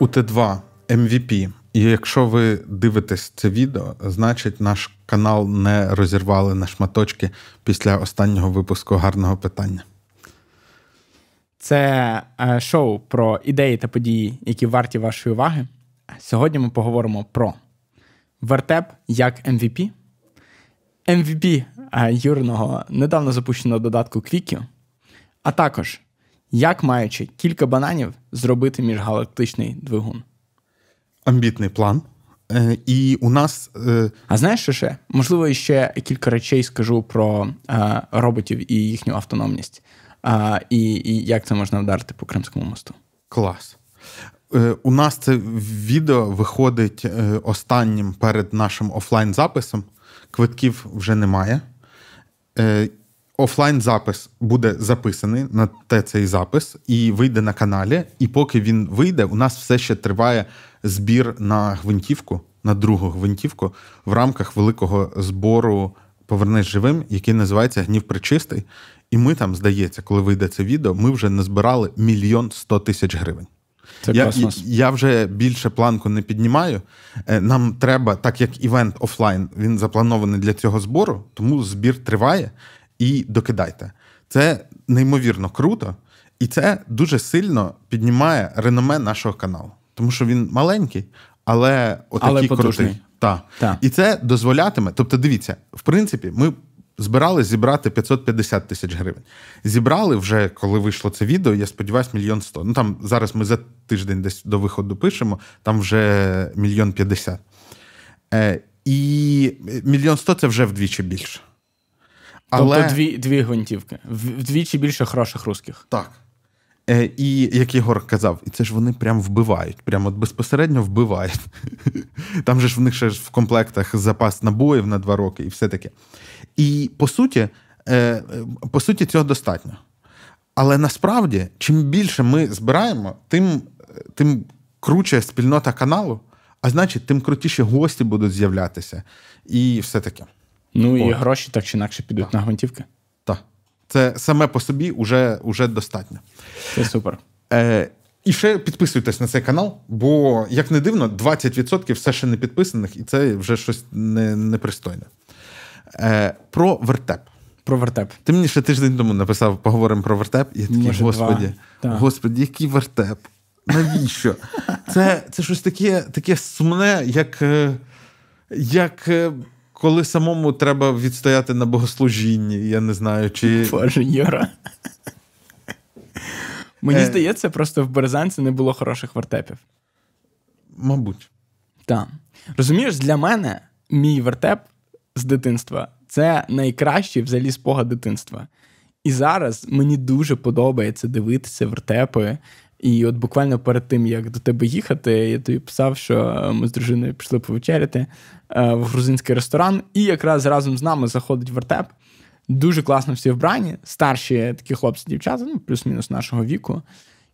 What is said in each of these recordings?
У Т2 MVP. І якщо ви дивитесь це відео, значить наш канал не розірвали на шматочки після останнього випуску гарного питання. Це е, шоу про ідеї та події, які варті вашої уваги. Сьогодні ми поговоримо про вертеп як MVP, MVP е, юрного недавно запущеного додатку Квікіо, а також як маючи кілька бананів зробити міжгалактичний двигун? Амбітний план. Е, і у нас. Е... А знаєш що ще? Можливо, ще кілька речей скажу про е, роботів і їхню автономність. І, і як це можна вдарити по Кримському мосту? Клас. Е, у нас це відео виходить е, останнім перед нашим офлайн-записом. Квитків вже немає. Е, Офлайн запис буде записаний на те цей запис і вийде на каналі. І поки він вийде, у нас все ще триває збір на гвинтівку, на другу гвинтівку в рамках великого збору Повернись живим, який називається Гнів Причистий. І ми там, здається, коли вийде це відео, ми вже назбирали мільйон сто тисяч гривень. Це я, я вже більше планку не піднімаю. Е, нам треба, так як івент офлайн, він запланований для цього збору, тому збір триває і докидайте. Це неймовірно круто, і це дуже сильно піднімає реноме нашого каналу, тому що він маленький, але отакий крутий. Та. Та. І це дозволятиме. Тобто, дивіться, в принципі, ми збирали зібрати 550 тисяч гривень. Зібрали вже, коли вийшло це відео, я сподіваюся, мільйон сто. Ну там зараз ми за тиждень десь до виходу пишемо, там вже мільйон п'ятдесят. Е, і мільйон сто це вже вдвічі більше. Тобто Але... Тобто дві дві гвинтівки, вдвічі більше хороших русських. Так. Е, І як Єгор казав, і це ж вони прям вбивають, прям от безпосередньо вбивають. Там же ж в них ще ж в комплектах запас набоїв на два роки і все таке. І по суті, е, е, по суті, цього достатньо. Але насправді, чим більше ми збираємо, тим, тим круче спільнота каналу, а значить, тим крутіші гості будуть з'являтися і все таке. Ну і От. гроші так чи інакше підуть так. на гвинтівки. Так. Це саме по собі вже, вже достатньо. Це супер. Е, І ще підписуйтесь на цей канал, бо, як не дивно, 20% все ще не підписаних, і це вже щось не, непристойне. Е, Про вертеп. Про вертеп. Ти мені ще тиждень тому написав, поговоримо про вертеп, і я такий, Може, господі, два. господі, який вертеп? Навіщо? Це це щось таке таке сумне, як. Е, як е, коли самому треба відстояти на богослужінні, я не знаю, чи. Боже, Юра. Мені е. здається, просто в Березанці не було хороших вертепів. Мабуть. Так. Розумієш, для мене мій вертеп з дитинства це найкращий взагалі спогад дитинства. І зараз мені дуже подобається дивитися вертепи. І от буквально перед тим, як до тебе їхати, я тобі писав, що е, ми з дружиною пішли повечеряти. Е, в грузинський ресторан, і якраз разом з нами заходить вертеп. Дуже класно всі вбрані, старші такі хлопці-дівчата, ну плюс-мінус нашого віку.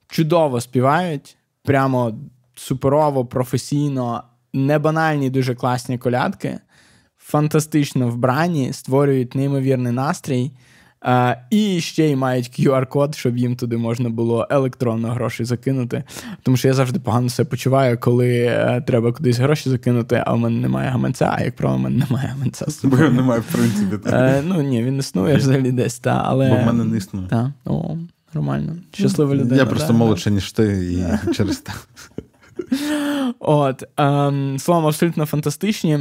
Чудово співають, прямо суперово, професійно, небанальні, дуже класні колядки, фантастично вбрані, створюють неймовірний настрій. І ще й мають QR-код, щоб їм туди можна було електронно гроші закинути. Тому що я завжди погано себе почуваю, коли е, треба кудись гроші закинути, а в мене немає гаманця. А як правило, в мене немає гаманця з собою. немає, в принципі, е, так. ну ні, він існує взагалі десь, та, але. Бо в мене не існує. Та, о, Нормально. Щаслива ну, людина. Я просто та, молодше, ніж ти, і через те. От, ем, Словом, абсолютно фантастичні.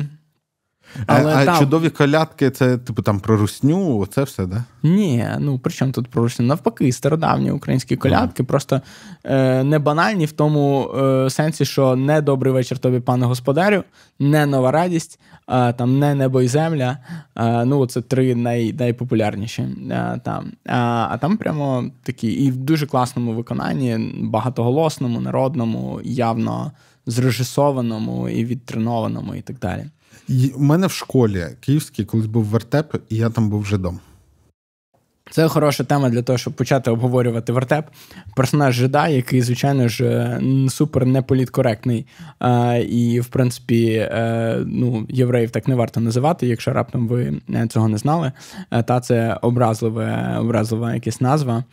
Але, а та... чудові колядки це типу там про русню, це все, да? Ні, ну при чому тут про русню? Навпаки, стародавні українські колядки, mm. просто е, не банальні в тому е, сенсі, що не добрий вечір тобі, пане господарю, не нова радість, е, там не небо і земля. Е, ну, це три най, найпопулярніші. Е, там. Е, а там прямо такі, і в дуже класному виконанні, багатоголосному, народному, явно зрежисованому і відтренованому, і так далі. У мене в школі київській колись був вертеп, і я там був жидом. Це хороша тема для того, щоб почати обговорювати вертеп. Персонаж жида, який, звичайно ж, супер неполіткоректний. І, в принципі, е, ну, євреїв так не варто називати, якщо раптом ви е, цього не знали. Е, та це образливе, образлива якась назва.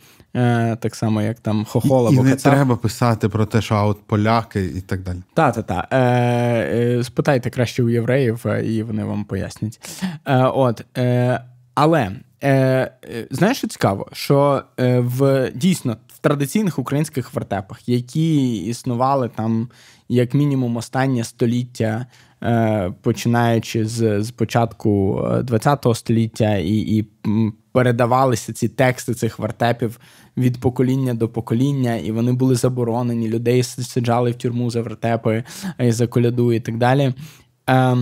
Так само, як там хохола або І, і не треба писати про те, що а от поляки і так далі. Та, та, та. Е, Спитайте краще у євреїв, і вони вам пояснять. Е, От. Е, Але Е, е, Знаєш, що цікаво, що е, в дійсно в традиційних українських вертепах, які існували там як мінімум останнє століття, е, починаючи з з початку ХХ е, століття, і і передавалися ці тексти цих вертепів від покоління до покоління, і вони були заборонені, людей сиджали в тюрму за вертепи за коляду і так далі. Е,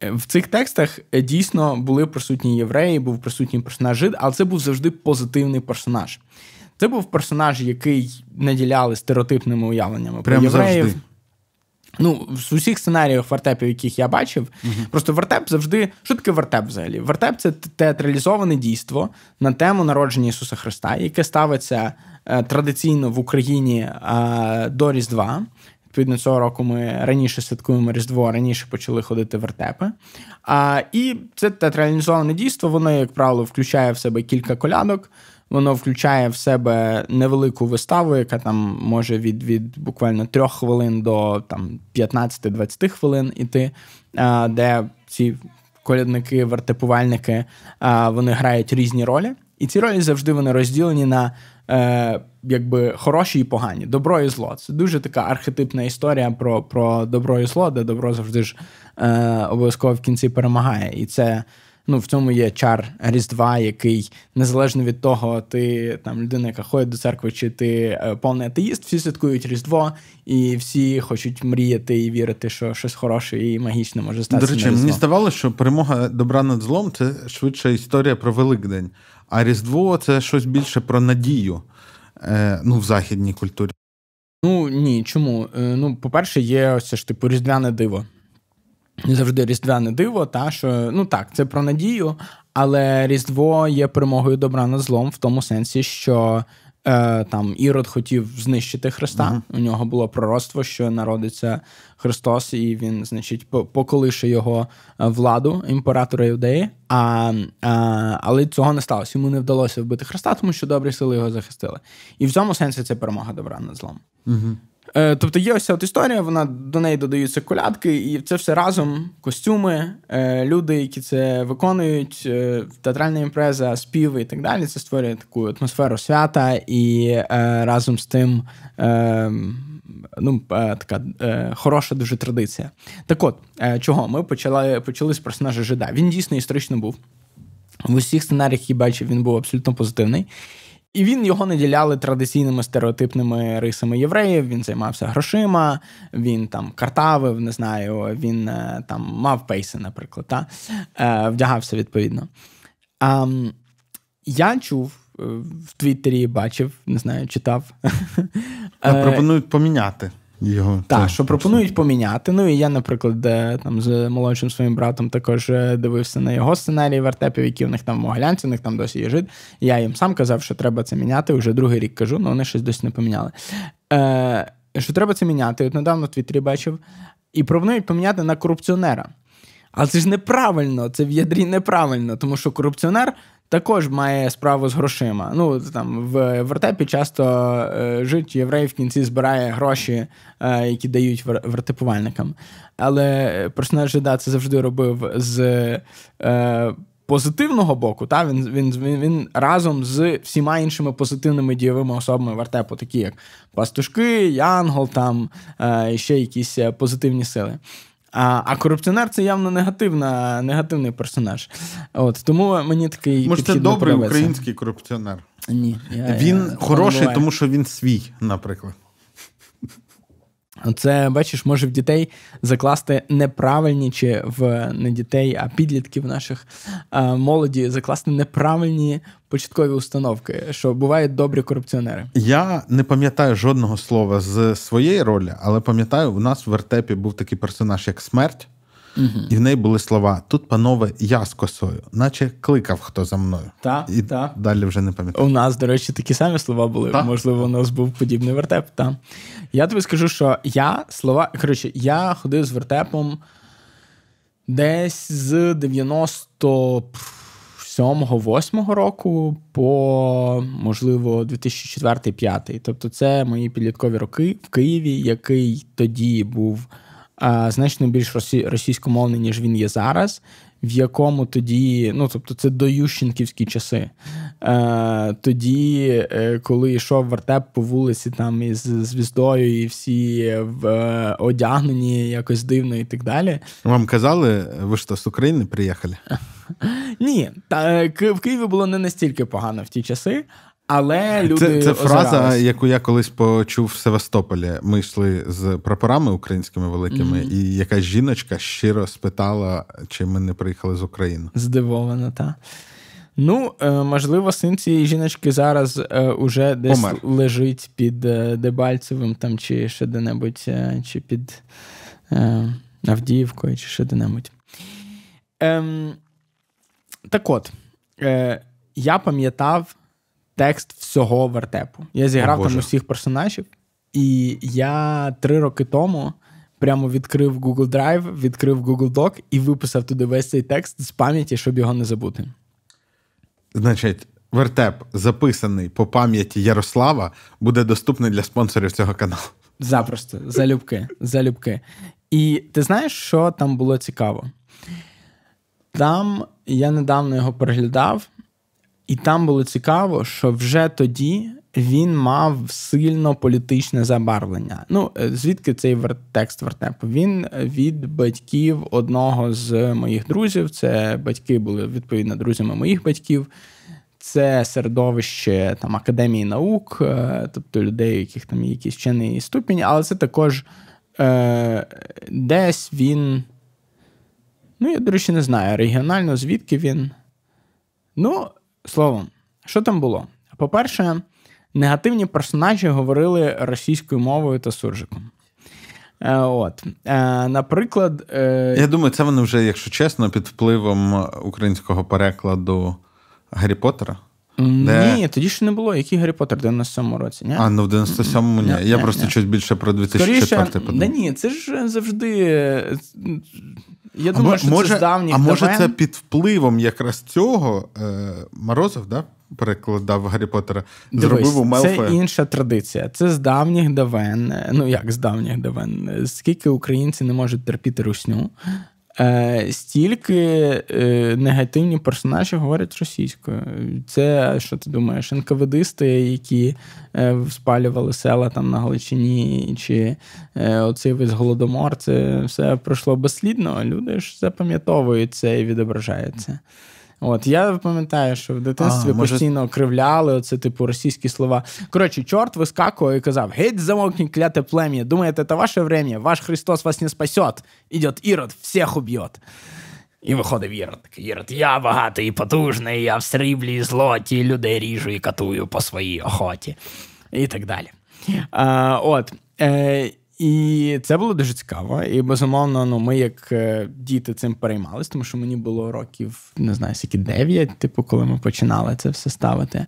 Е, в цих текстах е, дійсно були присутні євреї, був присутній персонаж жид, але це був завжди позитивний персонаж. Це був персонаж, який наділяли стереотипними уявленнями Прям про євреїв. Завжди. Ну, з усіх сценаріях вертепів, яких я бачив, угу. просто вертеп завжди. Що таке вертеп взагалі? Вертеп це театралізоване дійство на тему народження Ісуса Христа, яке ставиться е, традиційно в Україні е, до Різдва. Відповідно, цього року ми раніше святкуємо Різдво, раніше почали ходити вертепи. А, І це театралізоване дійство, воно, як правило, включає в себе кілька колядок. Воно включає в себе невелику виставу, яка там може від від буквально трьох хвилин до там 15-20 хвилин іти, де ці колядники, вертепувальники вони грають різні ролі. І ці ролі завжди вони розділені на е, якби хороші і погані, добро і зло. Це дуже така архетипна історія про про добро і зло, де добро завжди ж е, обов'язково в кінці перемагає. І це ну, в цьому є чар Різдва, який незалежно від того, ти там людина, яка ходить до церкви, чи ти е, повний атеїст, всі святкують Різдво, і всі хочуть мріяти і вірити, що щось хороше і магічне може стати. До речі, мені здавалося, що перемога добра над злом це швидша історія про Великдень. А Різдво це щось більше про надію е, ну, в західній культурі. Ну ні, чому? Е, ну, по-перше, є ось ж типу різдвяне диво. Завжди різдвяне диво, та що ну так, це про надію, але Різдво є перемогою добра над злом в тому сенсі, що е, там Ірод хотів знищити Христа. Uh-huh. У нього було пророцтво, що народиться Христос, і він, значить, поколише його е, владу імператора Юдеї. А, а, Але цього не сталося. Йому не вдалося вбити Христа, тому що добрі сили його захистили. І в цьому сенсі це перемога добра над злом. Угу. Е, Тобто є ось ця от історія, вона до неї додаються колядки, і це все разом костюми, е, люди, які це виконують, е, театральна імпреза, співи і так далі. Це створює таку атмосферу свята і е, разом з тим. Е, ну, е, така е, хороша дуже традиція. Так от, е, чого ми почали почали з персонажа Жида. Він дійсно історично був. В усіх сценаріях, які бачив, він був абсолютно позитивний. І він його наділяли традиційними стереотипними рисами євреїв. Він займався грошима, він там картавив, не знаю, він там мав пейси, наприклад, та? вдягався відповідно. Я чув в Твіттері бачив, не знаю, читав. Е, пропонують поміняти його. Так, що пропонують поміняти. Ну і я, наприклад, е, там з молодшим своїм братом також е, дивився на його сценарії вертепів, які в них там в Могилянці, в них там досі є жит. Я їм сам казав, що треба це міняти. Вже другий рік кажу, але ну, вони щось досі не поміняли. Е, Що треба це міняти? От недавно в Твіттері бачив. І пропонують поміняти на корупціонера. Але це ж неправильно, це в ядрі неправильно, тому що корупціонер також має справу з грошима. Ну там в вертепі часто е, жить єврей в кінці збирає гроші, е, які дають вертепувальникам. Але персонаж жида це завжди робив з. Е, позитивного боку, та він він, він він разом з всіма іншими позитивними дієвими особами вертепу, такі як пастушки, янгол, там е, ще якісь позитивні сили. А а корупціонер це явно негативна, негативний персонаж. От Тому мені такий. Може, це добрий український корупціонер. Ні. Я, Він я, хороший, тому що він свій, наприклад. Це, бачиш, може в дітей закласти неправильні, чи в не дітей, а підлітків наших молоді закласти неправильні початкові установки, що бувають добрі корупціонери. Я не пам'ятаю жодного слова з своєї ролі, але пам'ятаю, у нас в вертепі був такий персонаж, як смерть угу. і в неї були слова: Тут, панове, я з косою, наче кликав хто за мною. Та, і та. далі вже не пам'ятаю. У нас, до речі, такі самі слова були. Та? Можливо, у нас був подібний вертеп. Та. Я тобі скажу, що я слова. Коротше, я ходив з вертепом десь з 90 7-го, 8-го року по, можливо, 2004 5 Тобто, це мої підліткові роки в Києві, який тоді був Е, значно більш російськомовний, ніж він є зараз. В якому тоді, ну тобто, це до Ющенківські часи. Е, Тоді, е, коли йшов вертеп по вулиці, там із звіздою, і всі в е, одягнені якось дивно, і так далі. Вам казали, ви що з України приїхали? Ні, та е, в Києві було не настільки погано в ті часи, але люди це, це фраза, яку я колись почув в Севастополі. Ми йшли з прапорами українськими великими, mm-hmm. і якась жіночка щиро спитала, чи ми не приїхали з України. Здивована, так. Ну, е, можливо, син цієї жіночки зараз е, уже десь Помер. лежить під е, Дебальцевим там, чи ще де-небудь, чи під Авдіївкою, чи ще де-небудь. Ем, Так от, е, я пам'ятав текст всього вертепу. Я зіграв О, там усіх персонажів, і я три роки тому. Прямо відкрив Google Drive, відкрив Google Doc і виписав туди весь цей текст з пам'яті, щоб його не забути. Значить, вертеп, записаний по пам'яті Ярослава, буде доступний для спонсорів цього каналу. Запросто, залюбки. залюбки. І ти знаєш, що там було цікаво? Там я недавно його переглядав, і там було цікаво, що вже тоді він мав сильно політичне забарвлення. Ну, е, звідки цей текст вертепу? Він від батьків одного з моїх друзів. Це батьки були відповідно друзями моїх батьків. Це середовище там академії наук, е, тобто людей, у яких там є якісь вчений ступінь, але це також е, десь він. Ну, я, до речі, не знаю регіонально, звідки він. Ну, Словом, що там було? По-перше, негативні персонажі говорили російською мовою та суржиком. Е, от, е, наприклад, е, я думаю, це вони вже, якщо чесно, під впливом українського перекладу Гаррі Поттера. Де... Ні, тоді ще не було. Який Гаррі Поттер в 97-му році? Ні? А, ну в 97-му ні. ні. Я ні, просто щось більше про 2004 подумав. Да ні, це ж завжди я думаю, а що може, це з давніх А може давен. це під впливом якраз цього е, Морозов, да? Перекладав Гаррі Поттера, Дивись, зробив у Мелфе. Це інша традиція. Це з давніх давен. Ну як з давніх давен? Скільки українці не можуть терпіти русню, е, стільки е, негативні персонажі говорять російською. Це що ти думаєш? НКВДисти, які е, спалювали села там на Галичині, чи е, оцей весь голодомор, це все пройшло безслідно. Люди ж запам'ятовують це і відображаються. От я пам'ятаю, що в дитинстві а, може... постійно кривляли оце, типу, російські слова. Коротше, чорт вискакував і казав: Геть замовкніть, кляте плем'я. Думаєте, це ваше время? Ваш Христос вас не спасет. Ідет ірод, всіх уб'єт. І виходив Ірод. Ірод, я багатий і потужний, я в сріблі і злоті, людей ріжу і катую по своїй охоті. І так далі. А, От. Е, і це було дуже цікаво. І безумовно, ну ми як е, діти цим переймалися, тому що мені було років, не знаю, скільки дев'ять, типу, коли ми починали це все ставити.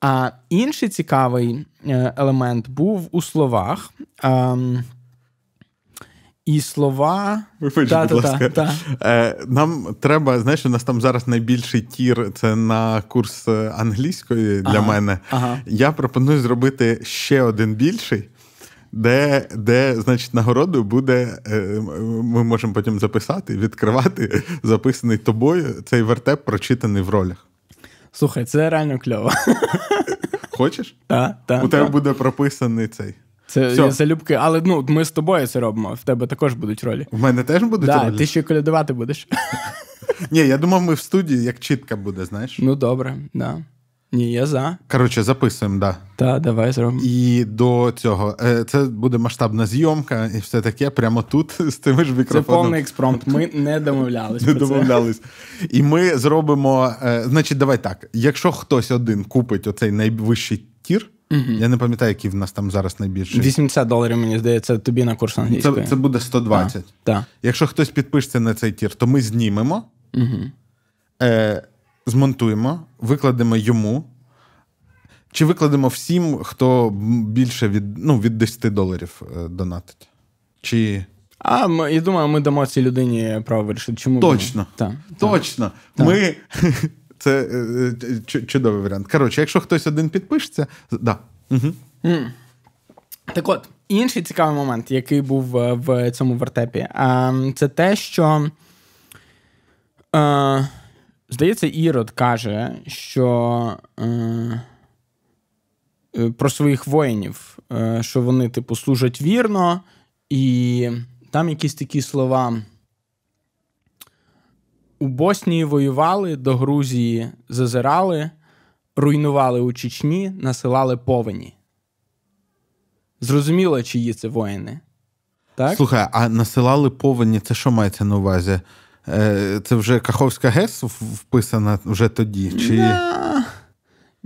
А інший цікавий е, елемент був у словах. Ем, і слова. Вибач, будь ласка. Та, та. Е, нам треба, знаєш, у нас там зараз найбільший тір це на курс англійської для ага, мене. Ага. Я пропоную зробити ще один більший де, де, значить, нагородою буде, е, ми можемо потім записати, відкривати записаний тобою цей вертеп, прочитаний в ролях. Слухай, це реально кльово. Хочеш? Так, так. У тебе та. буде прописаний цей. Це Все. залюбки, але ну ми з тобою це робимо. В тебе також будуть ролі. В мене теж будуть да, ролі? Так, Ти ще колядувати будеш. Ні, я думав, ми в студії як чітка буде, знаєш. Ну добре, да. Ні, я за. Коротше, записуємо, да. Так, давай зробимо. І до цього. Е, це буде масштабна зйомка, і все таке прямо тут з тими ж мікрофоном. Це повний експромт. Ми не домовлялись. Не про це. І ми зробимо. Е, значить, давай так. Якщо хтось один купить оцей найвищий тір. Угу. Я не пам'ятаю, який в нас там зараз найбільший. 80 доларів, мені здається, тобі на курс англійської. Це це буде 120. Так. Якщо хтось підпишеться на цей тір, то ми знімемо. Угу змонтуємо, викладемо йому. Чи викладемо всім, хто більше від ну, від 10 доларів е, донатить? Чи... А ми, я думаю, ми дамо цій людині право вирішити. Чому Точно. Та, Точно. Та. Ми... Це е, е, чудовий варіант. Коротше, якщо хтось один підпишеться, да. Угу. Так от, інший цікавий момент, який був в цьому вертепі, ем, це те, що. Здається, Ірод каже, що е, е, про своїх воїнів, е, що вони, типу, служать вірно, і там якісь такі слова. У Боснії воювали, до Грузії зазирали, руйнували у Чечні, насилали повені. Зрозуміло, чиї це воїни. Так? Слухай, а насилали повені, це що мається на увазі? Е, це вже Каховська ГЕС вписана вже тоді? Чи yeah.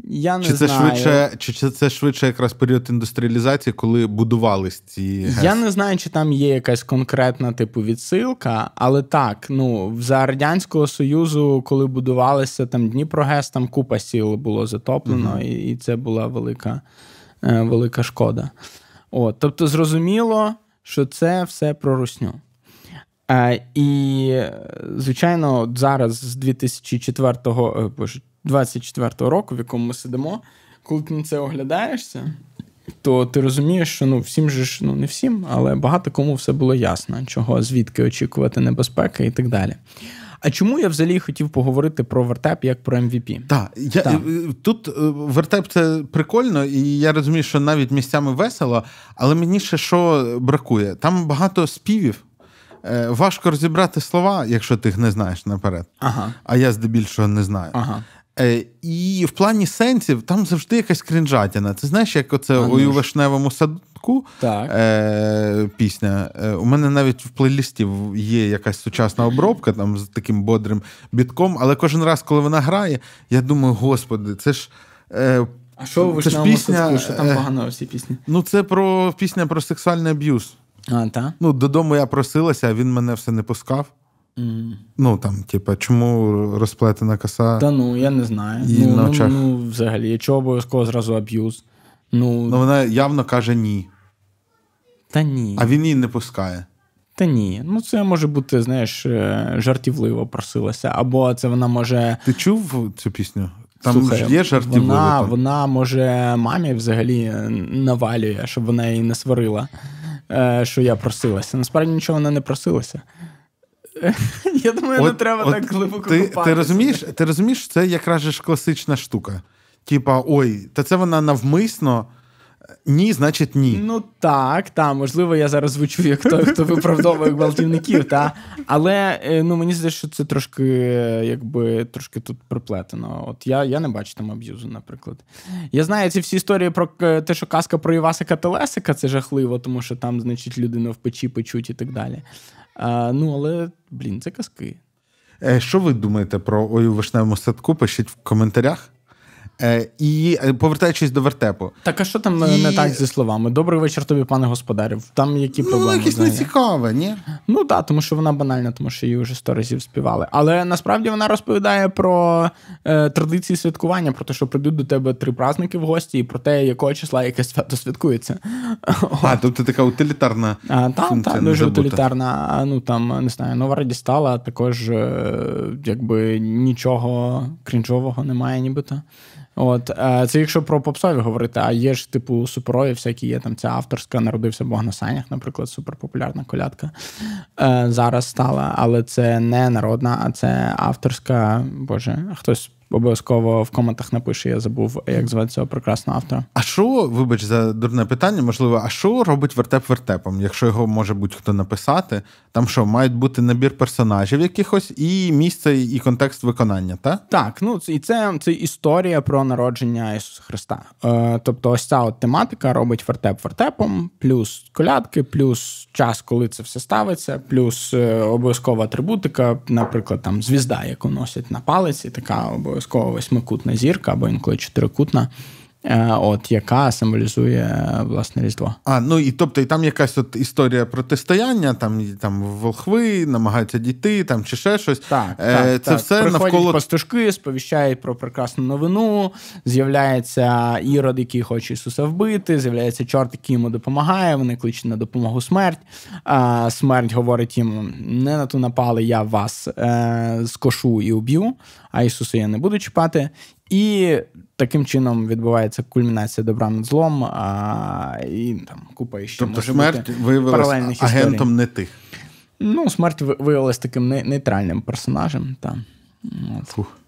Я не чи це знаю. швидше, чи це швидше якраз період індустріалізації, коли будувались ці ГЕС? я не знаю, чи там є якась конкретна типу відсилка, але так, ну за радянського союзу, коли будувалися там Дніпро ГЕС, там купа сіл було затоплено, mm-hmm. і, і це була велика, е, велика шкода. От, тобто, зрозуміло, що це все про русню. І, звичайно, зараз з 2004 24 е, року, в якому ми сидимо, коли ти на це оглядаєшся, то ти розумієш, що ну всім же ж, ну не всім, але багато кому все було ясно, чого звідки очікувати небезпеки і так далі. А чому я взагалі хотів поговорити про вертеп як про MVP? Ем так, я так. Е, е, тут вертеп це прикольно, і я розумію, що навіть місцями весело, але мені ще що бракує. Там багато співів е, важко розібрати слова, якщо ти їх не знаєш наперед. Ага. А я здебільшого не знаю. Ага. Е, І в плані сенсів там завжди якась крінжатіна. Ти знаєш, як оце ага. у вишневому садку так. Е, пісня. Е, у мене навіть в плейлісті є якась сучасна обробка там з таким бодрим бітком, але кожен раз, коли вона грає, я думаю, господи, це ж. Е, а що ви ж пісня, садку? Що там е, погано всі пісні? Ну, це про пісня про сексуальний аб'юз. А, та? Ну, Додому я просилася, а він мене все не пускав. Mm. Ну там, типа, чому розплетена коса? Та ну, я не знаю. І ну, на ну, очах. ну, ну, взагалі, чого обов'язково зразу аб'юз? Ну, ну вона явно каже ні. Та ні. А він її не пускає. Та ні. Ну, це може бути, знаєш, е, жартівливо просилася. Або це вона може. Ти чув цю пісню? Там Слухай, є жартівливо? Вона, вона, може, мамі взагалі навалює, щоб вона її не сварила. Е, що я просилася. Насправді нічого вона не просилася. Я думаю, от, не треба от так глибоко ти, Ти розумієш, ти розумієш, це якраз ж класична штука. Типа, ой, та це вона навмисно. Ні, значить, ні. Ну так, та можливо, я зараз звучу як той, хто виправдовує гвалтівників, та але е, ну мені здається, що це трошки якби трошки тут приплетено. От я я не бачу там аб'юзу, наприклад. Я знаю ці всі історії про е, те, що казка про Івасика Телесика, це жахливо, тому що там, значить, людину в печі печуть і так далі. А, Ну але блін, це казки. Е, що ви думаєте про ой вишневому садку? Пишіть в коментарях. Е, і е, повертаючись до вертепу, так а що там е, і... не так зі словами? Добрий вечір тобі, пане господарю. Там які ну, проблеми? Ну, якісь нецікаве, ні? Ну так, тому що вона банальна, тому що її вже сто разів співали. Але насправді вона розповідає про е, традиції святкування, про те, що прийдуть до тебе три празники в гості, і про те, якого числа яке свято святкується. А, тобто така утилітарна. А, та, дуже забута. утилітарна. Ну там не знаю, нова радістала, також е, якби нічого крінжового немає, нібито. От е, це якщо про попсові говорити, а є ж типу суперові, всякі є там ця авторська, народився Бог на санях, наприклад, суперпопулярна колядка е, зараз стала, але це не народна, а це авторська. Боже, хтось Обов'язково в коментах напише, я забув, як звати цього прекрасного автора. А що, вибач, за дурне питання, можливо, а що робить вертеп вертепом, якщо його може будь-хто написати? Там що, мають бути набір персонажів якихось, і місце, і контекст виконання, та? Так, ну і це це історія про народження Ісуса Христа. Е, Тобто, ось ця от тематика робить вертеп вертепом, плюс колядки, плюс час, коли це все ставиться, плюс е, обов'язкова атрибутика, наприклад, там звізда, яку носять на палиці, така обов'язково обов'язково восьмикутна зірка або інколи чотирикутна. Е, от яка символізує е, власне різдво. А ну і тобто, і там якась от історія протистояння, там там волхви намагаються дійти, там чи ще щось. Так, е, так це так. все Приходять навколо пастушки, сповіщають про прекрасну новину. З'являється ірод, який хоче Ісуса вбити. З'являється чорт, який йому допомагає. Вони кличуть на допомогу смерть. А смерть говорить їм: не на ту напали, я вас е, скошу і уб'ю. А Ісуса я не буду чіпати. І таким чином відбувається кульмінація добра над злом, а, і там купа ще Тобто смерть виявилася агентом історій. не тих. Ну, смерть виявилась таким нейтральним персонажем, та, от, Фух.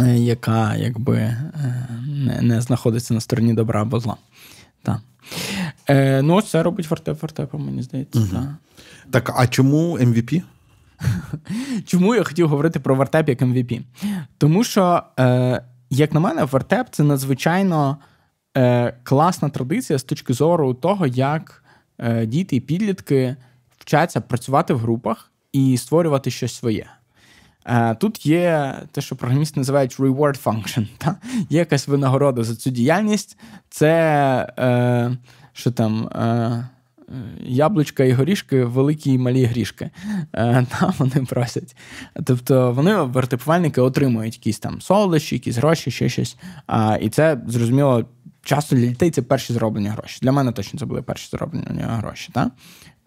Е, яка якби е, не не знаходиться на стороні добра або зла. Та. Е, Ну, це робить фортеп фортепа, мені здається. Угу. Та. Так, а чому MVP? Чому я хотів говорити про вертеп як MVP? Тому що, е, як на мене, вертеп це надзвичайно е, класна традиція з точки зору того, як е, діти і підлітки вчаться працювати в групах і створювати щось своє. Е, тут є те, що програмісти називають reward function. Та? Є якась винагорода за цю діяльність. Це е, що там. Е, яблучка і горішки, великі і малі грішки. Е, там вони просять. Тобто вони вертипувальники отримують якісь там солодощі, якісь гроші, ще щось. І це зрозуміло. Часто для дітей це перші зроблені гроші. Для мене точно це були перші зроблені гроші. Та?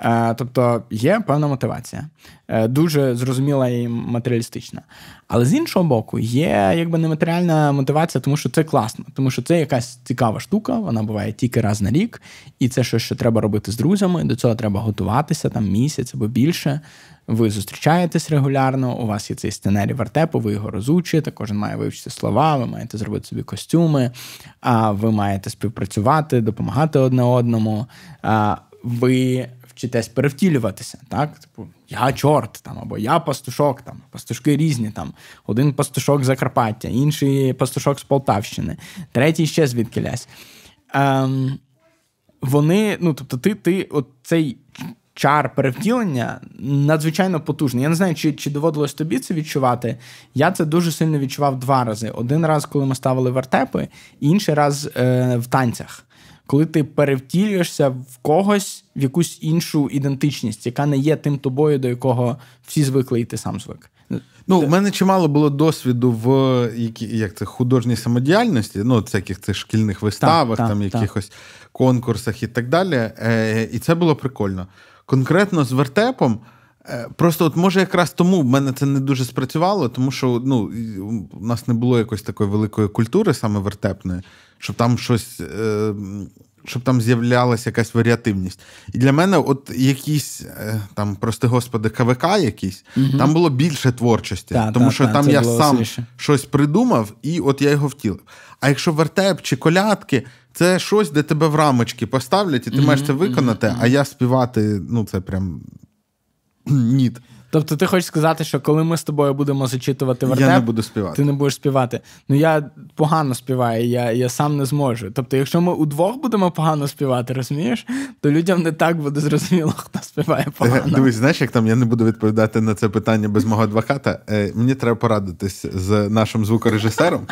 Е, тобто є певна мотивація, е, дуже зрозуміла і матеріалістична. Але з іншого боку, є якби нематеріальна мотивація, тому що це класно, тому що це якась цікава штука, вона буває тільки раз на рік, і це щось що треба робити з друзями. До цього треба готуватися там місяць або більше. Ви зустрічаєтесь регулярно, у вас є цей сценарій вертепу, ви його розучите, кожен має вивчити слова, ви маєте зробити собі костюми, а ви маєте співпрацювати, допомагати одне одному. А, Ви чи вчитесь перевтілюватися. Так, типу, я чорт там, або я пастушок, там пастушки різні. Там один пастушок з Закарпаття, інший пастушок з Полтавщини, третій ще звідки Ем, Вони, ну тобто, ти, ти, цей чар перевтілення надзвичайно потужний. Я не знаю, чи чи доводилось тобі це відчувати. Я це дуже сильно відчував два рази: один раз, коли ми ставили вертепи, інший раз е, в танцях коли ти перевтілюєшся в когось в якусь іншу ідентичність, яка не є тим тобою, до якого всі звикли, і ти сам звик. Ну, у мене чимало було досвіду в як це, художній самодіяльності, ну, всяких цих шкільних виставах, так, там якихось так. конкурсах і так далі. Е, І це було прикольно. Конкретно з вертепом. Е, просто от може якраз тому в мене це не дуже спрацювало, тому що ну, у нас не було якоїсь такої великої культури, саме вертепної, щоб там щось, е, щоб там з'являлася якась варіативність. І для мене, от якісь е, там, прости господи, КВК якісь, угу. там було більше творчості, та, тому та, що та, там я сам освіше. щось придумав, і от я його втілив. А якщо вертеп чи колядки. Це щось, де тебе в рамочки поставлять, і ти mm-hmm, маєш це виконати, mm-hmm. а я співати, ну це прям Ні, Тобто ти хочеш сказати, що коли ми з тобою будемо зачитувати вертеп, я не буду співати. ти не будеш співати. Ну я погано співаю, я я сам не зможу. Тобто, якщо ми удвох будемо погано співати, розумієш, то людям не так буде зрозуміло, хто співає е, погано. Дивись, знаєш, як там я не буду відповідати на це питання без мого адвоката. Е, мені треба порадитись з нашим звукорежисером.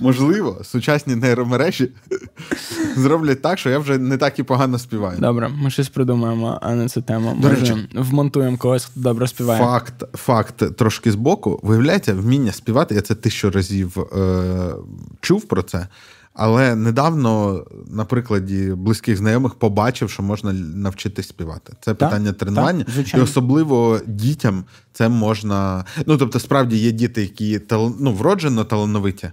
Можливо, сучасні нейромережі зроблять так, що я вже не так і погано співаю. Добре, ми щось придумаємо, а не цю тему. До речі, вмонтуємо когось, хто добре співає. Факт факт трошки з боку. Виявляється, вміння співати. Я це тисячу разів е, чув про це. Але недавно, на прикладі близьких знайомих, побачив, що можна навчитись співати. Це так, питання тренування, так, і особливо дітям це можна. Ну тобто, справді є діти, які ну, вроджено талановиті.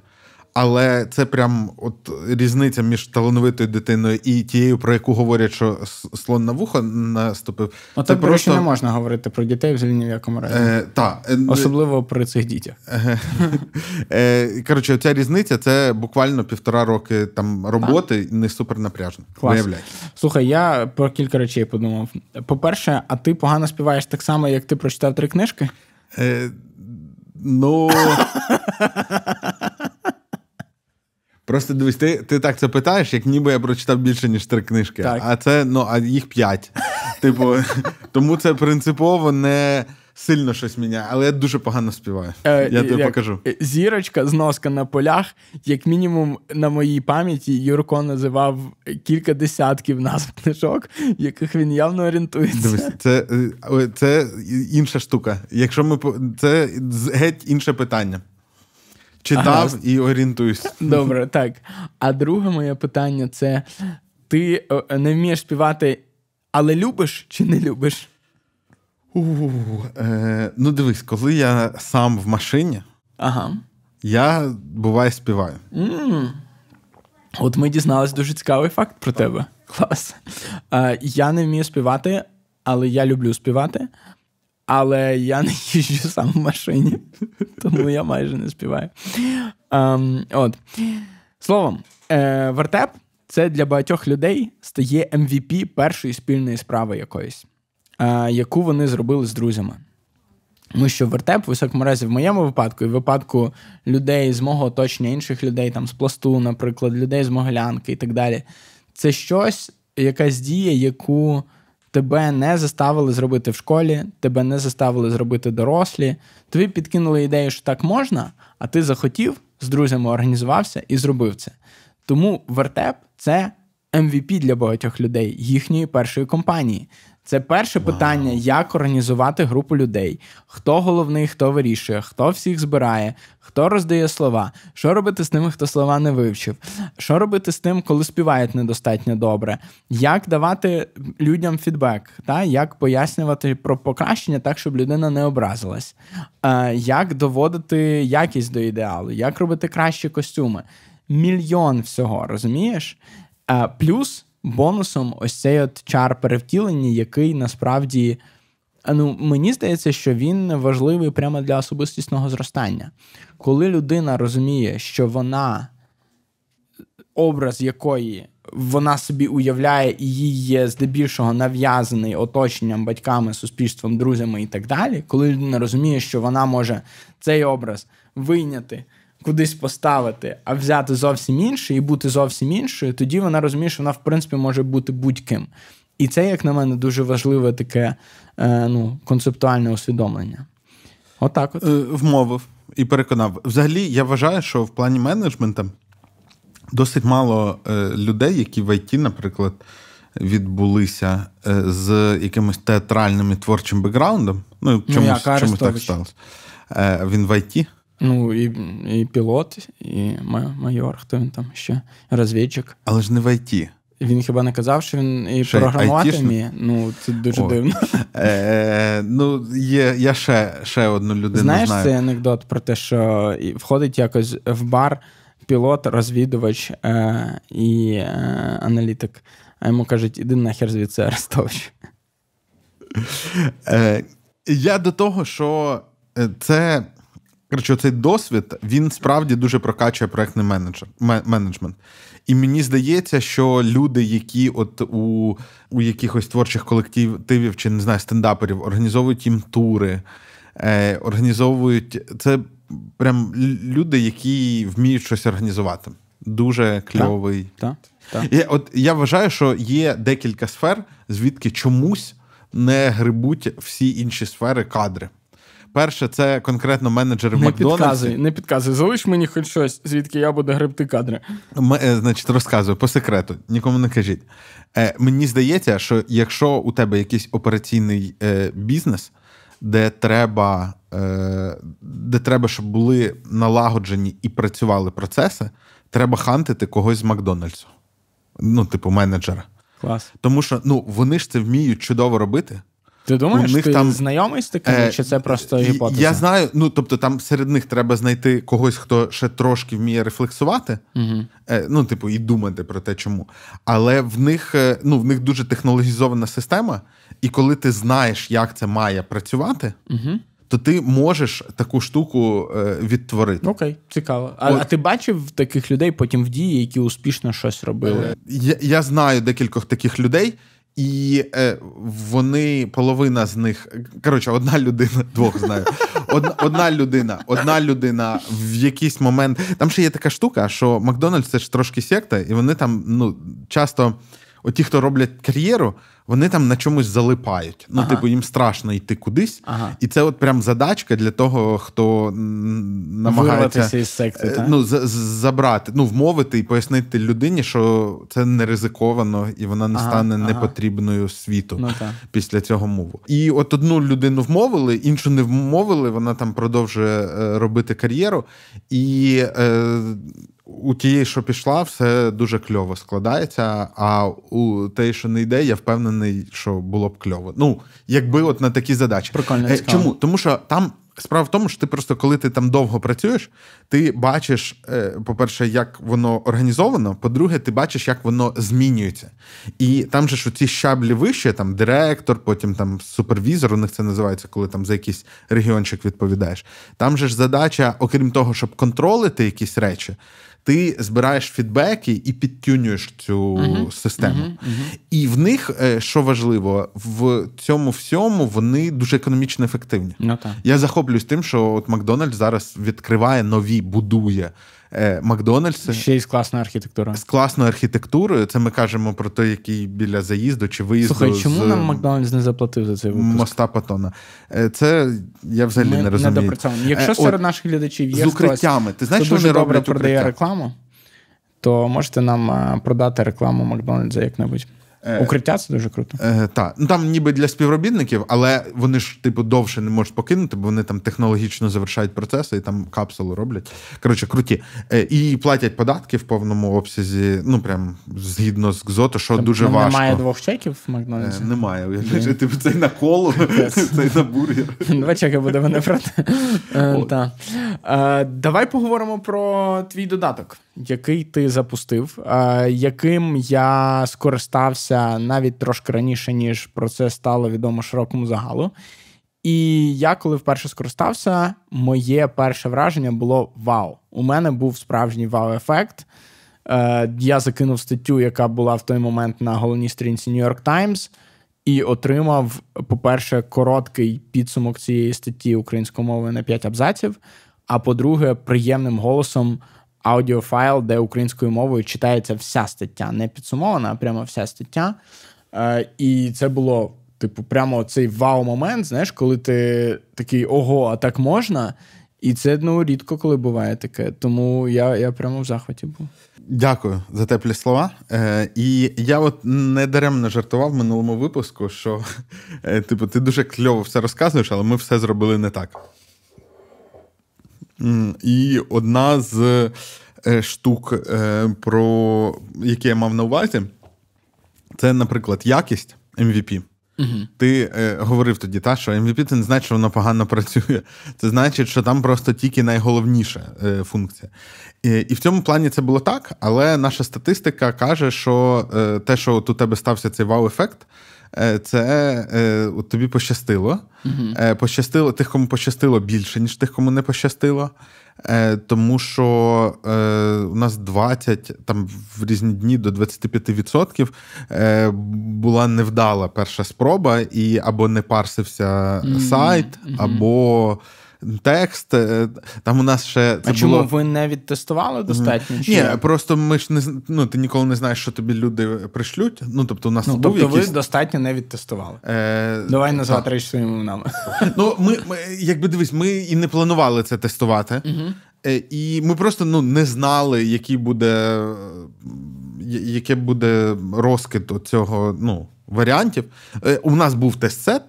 Але це прям от різниця між талановитою дитиною і тією, про яку говорять, що слон на вухо наступив. От це так, просто... не можна говорити про дітей взагалі ні в якому разі. Е, та. Е, ну, Особливо про цих дітях. Е, Коротше, ця різниця це буквально півтора роки там роботи, так. не супер напряжно. Слухай, я про кілька речей подумав. По-перше, а ти погано співаєш так само, як ти прочитав три книжки? Е, Ну. Просто дивись, ти ти так це питаєш, як ніби я прочитав більше, ніж три книжки. Так. А це ну, а їх п'ять. Типу, Тому це принципово не сильно щось міняє, але я дуже погано співаю. Е, я тобі як, покажу. Е, зірочка, зноска на полях, як мінімум, на моїй пам'яті, Юрко називав кілька десятків назв книжок, яких він явно орієнтується. Дивись, це е, це інша штука. Якщо ми це геть інше питання. Читав а, і орієнтуюсь. Добре, так. А друге моє питання це: ти е, не вмієш співати, але любиш чи не любиш? У, е, Ну, дивись, коли я сам в машині, Ага. я буває співаю. Mm. От ми дізналися дуже цікавий факт про тебе. Клас. Е, я не вмію співати, але я люблю співати. Але я не їжджу сам в машині, тому я майже не співаю. Um, от. Словом, е, вертеп це для багатьох людей стає MVP ем першої спільної справи якоїсь, е, яку вони зробили з друзями. Тому що вертеп, в високому разі, в моєму випадку, і в випадку людей з мого оточення, інших людей, там з пласту, наприклад, людей з Могилянки і так далі. Це щось, якась дія, яку тебе не заставили зробити в школі, тебе не заставили зробити дорослі. Тобі підкинули ідею, що так можна, а ти захотів з друзями організувався і зробив це. Тому вертеп це MVP ем для багатьох людей, їхньої першої компанії. Це перше питання, як організувати групу людей. Хто головний, хто вирішує, хто всіх збирає, хто роздає слова, що робити з тими, хто слова не вивчив, що робити з тим, коли співають недостатньо добре, як давати людям фідбек, та? як пояснювати про покращення так, щоб людина не образилась, е, як доводити якість до ідеалу, як робити кращі костюми. Мільйон всього, розумієш? Е, плюс бонусом ось цей от чар перевтілення, який насправді е, ну, мені здається, що він важливий прямо для особистісного зростання. Коли людина розуміє, що вона, образ якої вона собі уявляє, і їй є здебільшого нав'язаний оточенням, батьками, суспільством, друзями і так далі, коли людина розуміє, що вона може цей образ вийняти кудись поставити, а взяти зовсім інше і бути зовсім іншою, тоді вона розуміє, що вона в принципі може бути будь-ким. І це, як на мене, дуже важливе таке е, ну, концептуальне усвідомлення. Отак от, от. Е, вмовив і переконав. Взагалі, я вважаю, що в плані менеджменту досить мало е, людей, які в ІТ, наприклад, відбулися е, з якимось театральним і творчим бекграундом. Ну, ну чомусь, ну, чомусь так сталося. Він в ІТ. Ну, і і пілот, і майор, хто він там ще, розвідчик. Але ж не в ІТ. Він хіба не казав, що він і ще програмувати вміє? Ну, це дуже О. дивно. Е, е, ну, є, я ще ще одну людину. Знаєш знаю. цей анекдот про те, що входить якось в бар пілот, розвідувач е, і е, аналітик, а йому кажуть, іди нахер звідси Арестович. Е, я до того, що це. Коротше, цей досвід він справді дуже прокачує проектний менеджер менеджмент. І мені здається, що люди, які от у у якихось творчих колективів чи не знаю, стендаперів, організовують їм тури, е, організовують це прям люди, які вміють щось організувати. Дуже кльовий. та так, так. Я, от я вважаю, що є декілька сфер, звідки чомусь не грибуть всі інші сфери кадри. Перше, це конкретно менеджер не Макдональдсі. Підказуй, не підказуй, залиш мені хоч щось, звідки я буду гребти кадри. Ми, е, Значить, розказую по секрету, нікому не кажіть. Е, мені здається, що якщо у тебе якийсь операційний е, бізнес, де треба, де треба, щоб були налагоджені і працювали процеси, треба хантити когось з Макдональдсу. Ну, типу, менеджера. Клас. Тому що ну, вони ж це вміють чудово робити. Ти думаєш, у них ти там... знайомий з таким, е, чи це просто гіпотеза? Я знаю, ну тобто там серед них треба знайти когось, хто ще трошки вміє рефлексувати, угу. е, ну, типу, і думати про те, чому. Але в них е, ну, в них дуже технологізована система, і коли ти знаєш, як це має працювати, угу. то ти можеш таку штуку е, відтворити. Окей, цікаво. А, От... а ти бачив таких людей потім в дії, які успішно щось робили? Е, я, я знаю декількох таких людей. І е, вони половина з них коротше, одна людина, двох знаю. Одна, одна людина, одна людина в якийсь момент. Там ще є така штука, що Макдональдс це ж трошки секта, і вони там ну часто, оті, хто роблять кар'єру, вони там на чомусь залипають. Ну, ага. типу, їм страшно йти кудись. Ага. І це от прям задачка для того, хто намагається із секти, е, та? ну, забрати, ну, вмовити і пояснити людині, що це не ризиковано і вона не ага. стане непотрібною світу ну, після цього мову. І от одну людину вмовили, іншу не вмовили, вона там продовжує е, робити кар'єру. І е, у тієї, що пішла, все дуже кльово складається. А у тієї, що не йде, я впевнений, що було б кльово. Ну, якби от на такі задачі. Прикольно. Е, чому? Тому що там Справа в тому, що ти просто, коли ти там довго працюєш, ти бачиш, е, по-перше, як воно організовано, по-друге, ти бачиш, як воно змінюється. І там же ж ці щаблі вище, там директор, потім там супервізор, у них це називається, коли там за якийсь регіончик відповідаєш. Там же ж задача, окрім того, щоб контролити якісь речі. Ти збираєш фідбеки і підтюнюєш цю uh-huh. систему. Uh-huh. Uh-huh. І в них, е, що важливо, в цьому всьому вони дуже економічно ефективні. No, ну, Я захоплю захоплююсь тим, що от Макдональдс зараз відкриває нові, будує е, Макдональдси. ще й з класною архітектурою. З класною архітектурою. Це ми кажемо про те, який біля заїзду чи виїзду. Слухай, чому з... нам Макдональдс не заплатив за цей випуск? моста Патона? Е, Це я взагалі ми не розумію. Не Якщо е, серед от, наших глядачів є з укриттями, ти знаєш, що продає укриття? рекламу, то можете нам е, продати рекламу Макдональдса як-небудь. Е, Укриття це дуже круто. Е, та. Ну там ніби для співробітників, але вони ж, типу, довше не можуть покинути, бо вони там технологічно завершають процеси і там капсулу роблять. Коротше, круті. Е, і платять податки в повному обсязі, ну прям згідно з ГЗОТО, що тобто, дуже важко. Немає двох чеків в Макдональдсі? Е, немає. Yeah. Типу, цей на колу, цей на бургер. Два чеки буде мене проти. Е, е, давай поговоримо про твій додаток який ти запустив, яким я скористався навіть трошки раніше, ніж про це стало відомо широкому загалу. І я, коли вперше скористався, моє перше враження було вау. У мене був справжній вау-ефект. Е, я закинув статтю, яка була в той момент на головній сторінці New York Times, і отримав, по-перше, короткий підсумок цієї статті українською мовою на 5 абзаців. А по-друге, приємним голосом аудіофайл, де українською мовою читається вся стаття, не підсумована, а прямо вся стаття. Е, І це було, типу, прямо цей вау-момент, знаєш, коли ти такий ого, а так можна. І це ну, рідко коли буває таке. Тому я я прямо в захваті був. Дякую за теплі слова. Е, І я от не даремно жартував в минулому випуску, що е, типу, ти дуже кльово все розказуєш, але ми все зробили не так. І одна з е, штук, е, про які я мав на увазі, це, наприклад, якість MVP. Угу. Ти е, говорив тоді, та, що MVP це не значить, що воно погано працює. Це значить, що там просто тільки найголовніша е, функція. І, і в цьому плані це було так, але наша статистика каже, що е, те, що тут у тебе стався цей вау-ефект, Е, це е, от тобі пощастило. uh Пощастило тих, кому пощастило більше, ніж тих, кому не пощастило. Тому що у нас 20, там в різні дні до 25% була невдала перша спроба, і або не парсився сайт, uh-huh. або текст. Е, там у нас ще це а чому було... ви не відтестували достатньо? Mm. Чи? Ні, просто ми ж не ну, ти ніколи не знаєш, що тобі люди прийшлють. Ну тобто, у нас ну, був тобто якісь... ви достатньо не відтестували. Е... Давай назвати речі своїми іменами. Ну ми, ми якби дивись, ми і не планували це тестувати. Угу. І ми просто ну не знали, який буде яке буде розкид цього ну, варіантів. Е, у нас був тест-сет,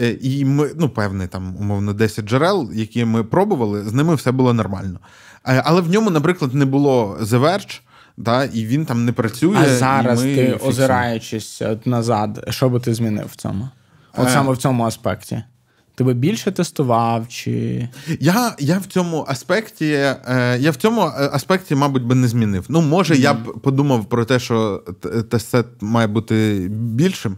Е, і ми, ну, певне, там, умовно, 10 джерел, які ми пробували, з ними все було нормально. Е, але в ньому, наприклад, не було заверч, да, і він там не працює. А зараз і ти, фіксуємо. озираючись е, назад, що би ти змінив в цьому? От саме в цьому аспекті. Ти би більше тестував, чи. Я я в цьому аспекті, я в цьому аспекті, мабуть, би не змінив. Ну, може, mm-hmm. я б подумав про те, що тест має бути більшим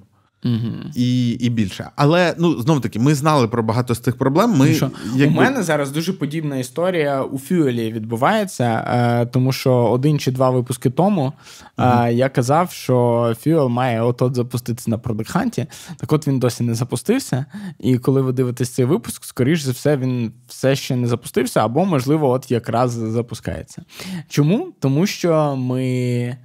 угу. і і більше. Але ну знов таки, ми знали про багато з тих проблем. Ми ну, якби... у мене зараз дуже подібна історія у фюелі відбувається, е, тому що один чи два випуски тому угу. я казав, що фюел має от-от запуститися на продакханті. Так, от він досі не запустився. І коли ви дивитесь цей випуск, скоріш за все, він все ще не запустився, або можливо, от якраз запускається. Чому? Тому що ми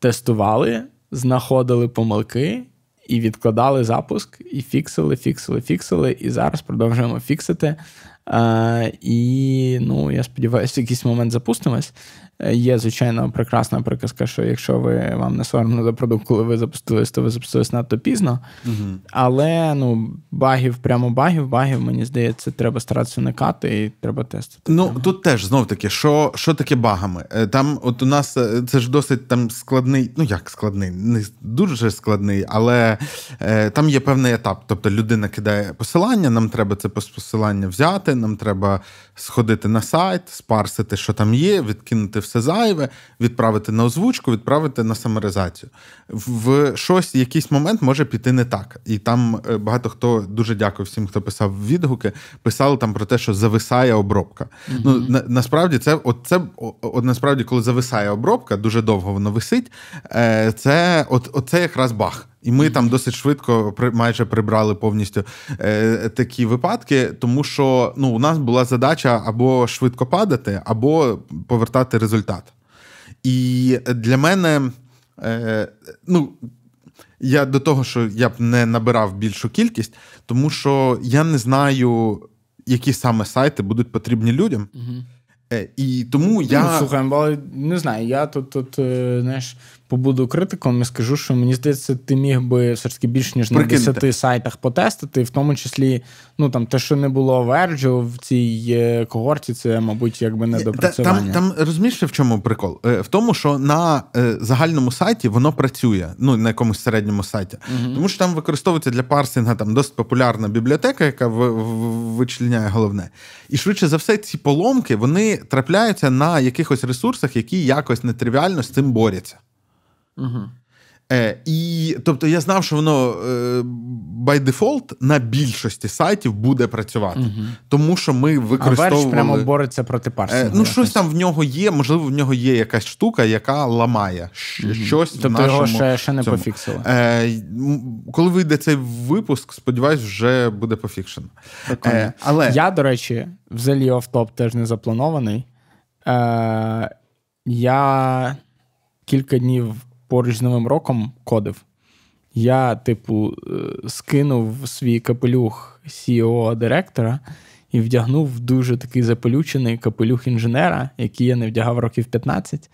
тестували, знаходили помилки і відкладали запуск, і фіксили, фіксили, фіксили. І зараз продовжуємо фіксити. Е, і ну, я сподіваюся, в якийсь момент запустимось. Е, є, звичайно, прекрасна приказка, що якщо ви вам не соромно за продукт, коли ви запустились, то ви запустились надто пізно. uh Але ну, багів, прямо багів, багів, мені здається, треба старатися уникати і треба тестити. Ну прямо. тут теж знов таки, що що таке багами? Е, там, от у нас е, це ж досить там складний, ну як складний, не дуже складний, але е, там є певний етап. Тобто людина кидає посилання, нам треба це посилання взяти, нам треба сходити на сайт, спарсити, що там є, відкинути все все зайве, відправити на озвучку, відправити на самаризацію. В щось якийсь момент може піти не так. І там е, багато хто дуже дякую всім, хто писав відгуки, писали там про те, що зависає обробка. Mm-hmm. Ну на, насправді це от це от насправді, коли зависає обробка, дуже довго воно висить. Е, це от, от це якраз бах. І ми там досить швидко майже прибрали повністю е, такі випадки, тому що ну, у нас була задача або швидко падати, або повертати результат. І для мене, е, ну, я до того, що я б не набирав більшу кількість, тому що я не знаю, які саме сайти будуть потрібні людям. Угу. І тому ну, я. слухай, але не знаю, я тут, тут е, знаєш, побуду критиком і скажу, що мені здається, ти міг би все ж таки більш ніж на 10 сайтах потестити, в тому числі, ну там те, що не було Верджу в цій е, когорті, це, мабуть, якби недопрацювання. Там там розумієш, в чому прикол? Е, в тому, що на е, загальному сайті воно працює, ну на якомусь середньому сайті, угу. тому що там використовується для парсинга там досить популярна бібліотека, яка вичленяє головне. І швидше за все, ці поломки вони трапляються на якихось ресурсах, які якось нетривіально з цим борються. Е, І тобто я знав, що воно е, by default на більшості сайтів буде працювати, угу. тому що ми використовували... прямо бореться проти парсінгу. Е, ну, ну щось там в нього є. Можливо, в нього є якась штука, яка ламає угу. щось. Тобто в нашому... його ще ще не пофіксили. Е, Коли вийде цей випуск, сподіваюсь, вже буде пофікшено. Е, але я, до речі, взагалі офтоп теж не запланований. Е, Я кілька днів поруч з Новим роком кодив. Я, типу, е, скинув свій капелюх ceo директора і вдягнув дуже такий запелючений капелюх інженера, який я не вдягав років 15.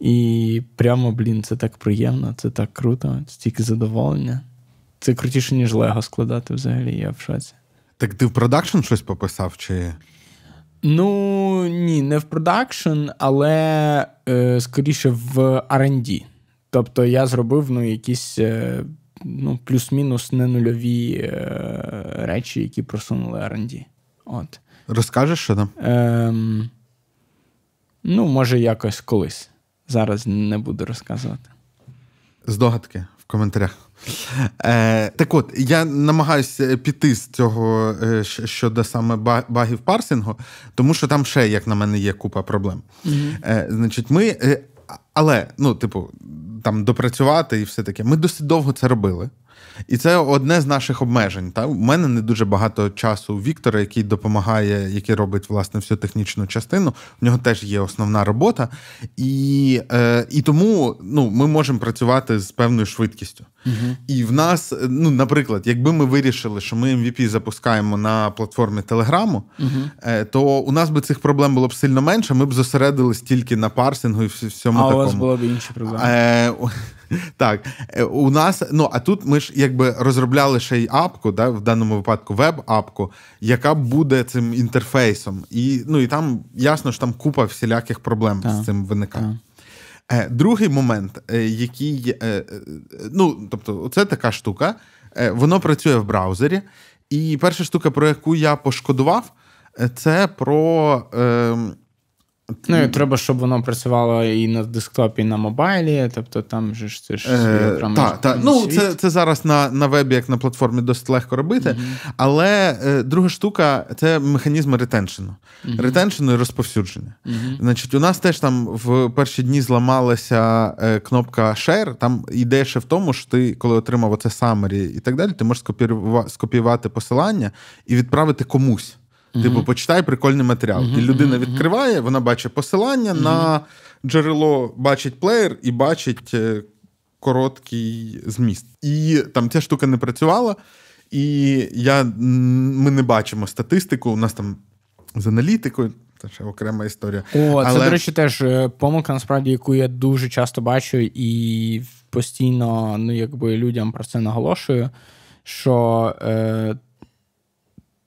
І прямо, блін, це так приємно, це так круто, стільки задоволення. Це крутіше, ніж Лего складати взагалі, я в шоці. Так ти в продакшн щось пописав? чи... Ну ні, не в продакшн, але е, скоріше в R&D. Тобто я зробив ну, якісь е, ну, плюс-мінус не нульові е, речі, які просунули R&D. От. Розкажеш, що там? Ем, Ну, може, якось колись. Зараз не буду розказувати. Здогадки в коментарях. Е, Так от, я намагаюся е, піти з цього щодо саме багів парсингу, тому що там ще, як на мене, є купа проблем. Е, Значить, ми. Але, ну, типу, там допрацювати і все таке. Ми досить довго це робили. І це одне з наших обмежень. Та? У мене не дуже багато часу Віктора, який допомагає, який робить власне всю технічну частину. У нього теж є основна робота. І е, і тому ну, ми можемо працювати з певною швидкістю. uh І в нас, ну, наприклад, якби ми вирішили, що ми MVP запускаємо на платформі Телеграму, uh е, то у нас би цих проблем було б сильно менше, ми б зосередились тільки на парсингу і всьому а такому. А у вас було б інші проблеми. Е, Так, е, у нас, ну а тут ми ж якби розробляли ще й апку, да, в даному випадку веб-апку, яка буде цим інтерфейсом. І ну, і там ясно що там купа всіляких проблем так. з цим виникає. Так. Е, другий момент, е, який ну, тобто, це така штука, воно працює в браузері. І перша штука, про яку я пошкодував, це про ем, Ну, і треба, щоб воно працювало і на десктопі, і на мобайлі, тобто там же ж це ж е, окремо. Та, та. Ну, це це зараз на на вебі, як на платформі, досить легко робити. Mm-hmm. Але е, друга штука це механізми ретеншену. Mm-hmm. Ретеншену і розповсюдження. Mm-hmm. Значить, у нас теж там в перші дні зламалася е, кнопка Share. Там ідея ще в тому, що ти, коли отримав оце summary і так далі, ти можеш скопірува- скопіювати посилання і відправити комусь. Типу, почитай прикольний матеріал. І людина відкриває, вона бачить посилання на джерело, бачить плеєр і бачить е, короткий зміст. І там ця штука не працювала. І я, ми не бачимо статистику. У нас там з аналітикою. Це ще окрема історія. О, це, Але... до речі, теж е, помилка, насправді, яку я дуже часто бачу і постійно ну, якби людям про це наголошую, що е,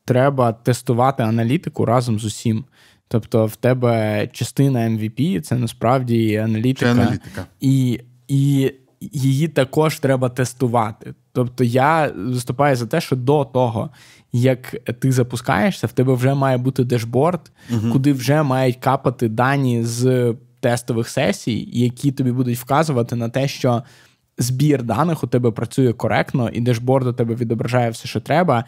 треба тестувати аналітику разом з усім. Тобто, в тебе частина MVP це насправді аналітика, аналітика. і і її також треба тестувати. Тобто, я виступаю за те, що до того, як ти запускаєшся, в тебе вже має бути дешборд, угу. куди вже мають капати дані з тестових сесій, які тобі будуть вказувати на те, що. Збір даних у тебе працює коректно, і дешборд у тебе відображає все, що треба,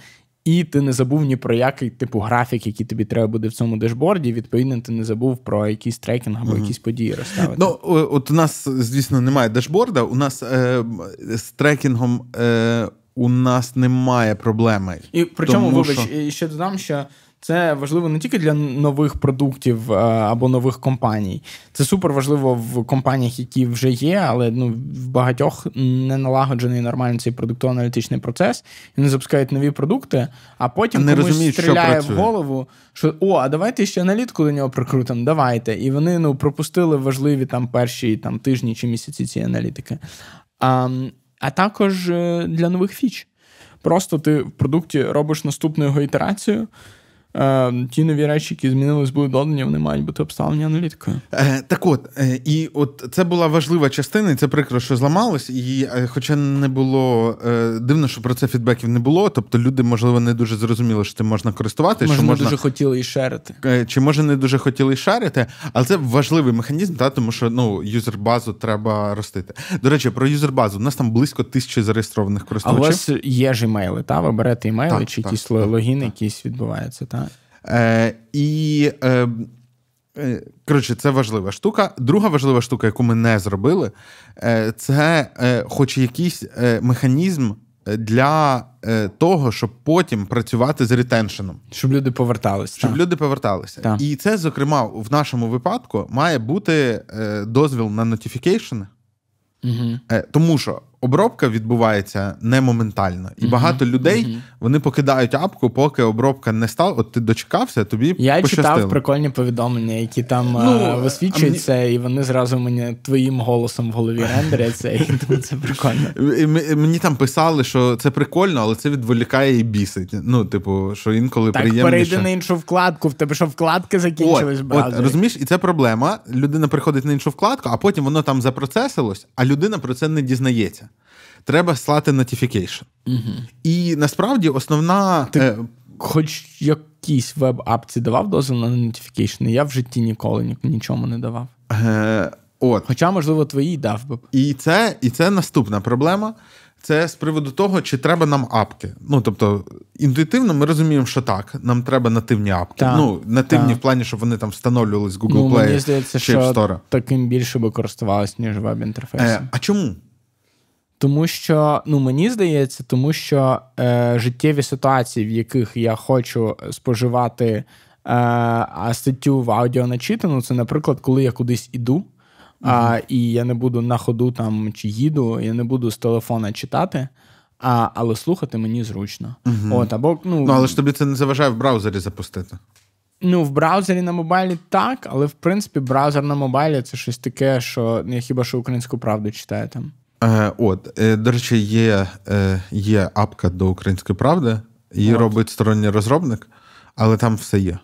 і ти не забув ні про який типу графік, який тобі треба буде в цьому дешборді. Відповідно, ти не забув про якийсь трекінг або mm якісь події розставити. Ну от у нас, звісно, немає дешборда. У нас е, з трекінгом е, у нас немає проблеми. І причому, тому, вибач, що... ще додам, що це важливо не тільки для нових продуктів е, або нових компаній. Це супер важливо в компаніях, які вже є, але ну в багатьох не налагоджений нормально цей продуктово-аналітичний процес. вони запускають нові продукти, а потім не комусь розуміють, стріляє в голову, що о, а давайте ще аналітку до нього прикрутимо. Давайте. І вони ну пропустили важливі там перші там тижні чи місяці ці аналітики. А, А також е, для нових фіч. Просто ти в продукті робиш наступну його ітерацію. Е, ті нові речі, які змінились, були додані, вони мають бути обставлені аналітикою. Е, так от, е, і от це була важлива частина, і це прикро, що зламалось. І хоча не було дивно, що про це фідбеків не було, тобто люди, можливо, не дуже зрозуміли, що цим можна користуватися. Може, не можна... дуже хотіли і шерити. Чи може не дуже хотіли і шарити, але це важливий механізм, та, тому що ну, юзербазу треба ростити. До речі, про юзербазу. У нас там близько тисячі зареєстрованих користувачів. А у вас є ж імейли, та? Ви берете імейли так, чи так, якісь так, логіни, якісь відбуваються, так? Е, і е, е, коротше, це важлива штука. Друга важлива штука, яку ми не зробили, е, це е, хоч якийсь механізм. Для того, щоб потім працювати з ретеншеном, щоб люди поверталися, щоб так. люди поверталися, так. і це зокрема в нашому випадку має бути дозвіл на нотіфікейшн, угу. тому що обробка відбувається не моментально, і mm-hmm. багато людей mm-hmm. вони покидають апку, поки обробка не стала. От ти дочекався, тобі я пощастило. читав прикольні повідомлення, які там ну, е, висвічуються, мені... і вони зразу мені твоїм голосом в голові рендеряться. І це прикольно. Мені там писали, що це прикольно, але це відволікає і бісить. Ну, типу, що інколи приємно перейди на іншу вкладку. В тебе що вкладки закінчились, брат. Розумієш, і це проблема. Людина приходить на іншу вкладку, а потім воно там запроцесилось, а людина про це не дізнається треба слати notification. Угу. І насправді основна. Ти е... Хоч якісь веб-апці давав дозвіл на notification? Я в житті ніколи нічому не давав. Е... От. Хоча, можливо, твої дав би. І це, і це наступна проблема. Це з приводу того, чи треба нам апки. Ну тобто, інтуїтивно ми розуміємо, що так, нам треба нативні апки. Та, ну, нативні та. в плані, щоб вони там встановлювались з Google ну, Play, мені здається, чи App Store. Таким більше би користувалися, ніж веб-інтерфейсом. Е, А чому? Тому що ну мені здається, тому що е, життєві ситуації, в яких я хочу споживати е, статтю в аудіо аудіоначитану, це, наприклад, коли я кудись іду. Mm-hmm. А, І я не буду на ходу там чи їду, я не буду з телефона читати, а, але слухати мені зручно. Mm-hmm. От, або, ну, ну, Але ж тобі це не заважає в браузері запустити. Ну, в браузері на мобайлі так, але в принципі браузер на мобайлі це щось таке, що ну, я хіба що українську правду читаю там. Е, от, е, до речі, є е, є апка до української правди, її От. робить сторонній розробник, але там все є.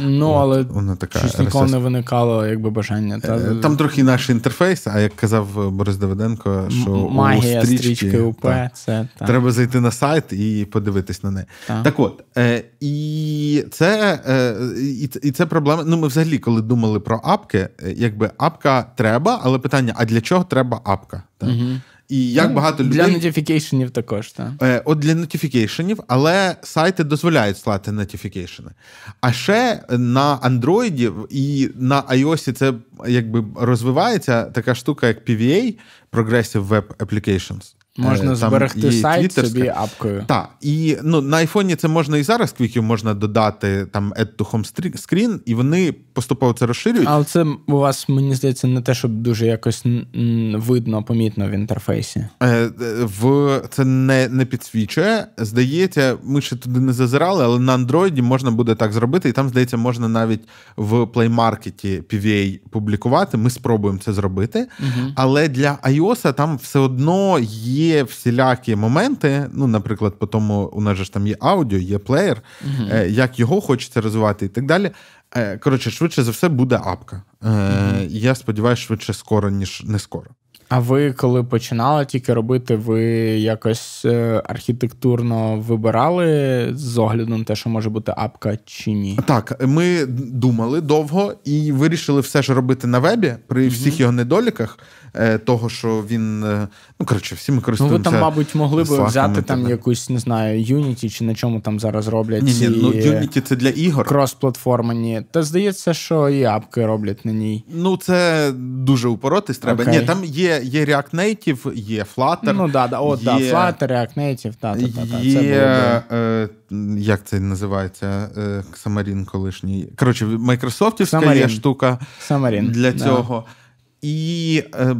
Ну, От, але вона така щось ніколи не виникало якби бажання. Та... Е, там трохи наш інтерфейс, а як казав е, Борис Давиденко, що Магія, у стрічки, стрічки УП, та, це, та. треба зайти на сайт і подивитись на неї. Так от, е, і це е, і, це проблема. Ну, ми взагалі, коли думали про апки, е, якби апка треба, але питання: а для чого треба апка? Так? Угу. І як ну, багато людей... Для нотіфікейшенів також, так. Е, От для нотіфікейшенів, але сайти дозволяють слати нотіфікейшени. А ще на Android і на iOS це якби розвивається така штука, як PVA Progressive Web Applications. Е, можна Там зберегти сайт твітерська. собі апкою. Так. І ну, на iPhone це можна і зараз квіків можна додати там add to home screen, і вони поступово це розширюють. Але це у вас, мені здається, не те, щоб дуже якось видно, помітно в інтерфейсі. Е, е, в Це не не підсвічує. Здається, ми ще туди не зазирали, але на андроїді можна буде так зробити, і там, здається, можна навіть в Play Market PVA публікувати. Ми спробуємо це зробити. Угу. Але для iOS там все одно є всілякі моменти. Ну, наприклад, по тому, у нас же ж там є аудіо, є плеєр, угу. як його хочеться розвивати і так далі. Е, коротше, швидше за все буде апка. Е, я сподіваюся, швидше скоро, ніж не скоро. А ви коли починали тільки робити, ви якось е, архітектурно вибирали з огляду на те, що може бути апка чи ні? Так, ми думали довго і вирішили все ж робити на вебі при всіх його недоліках. Е, того, що він. Е, ну, коротше, всі ми користуємося. Ну, ви там, мабуть, могли б взяти там якусь, не знаю, Unity чи на чому там зараз роблять. Ні, ні, ну е, Unity це для ігор. Крос-платформа, Та здається, що і апки роблять на ній. Ну, це дуже упоротись треба. Ні, там є є React Native, є Flutter. Ну, да, да, от, є... да, Flutter, React Native, та, та, та, та. Є... Це Е, як це називається? Самарін колишній. Коротше, Майкрософтівська є штука Самарін. для цього. Да. І е,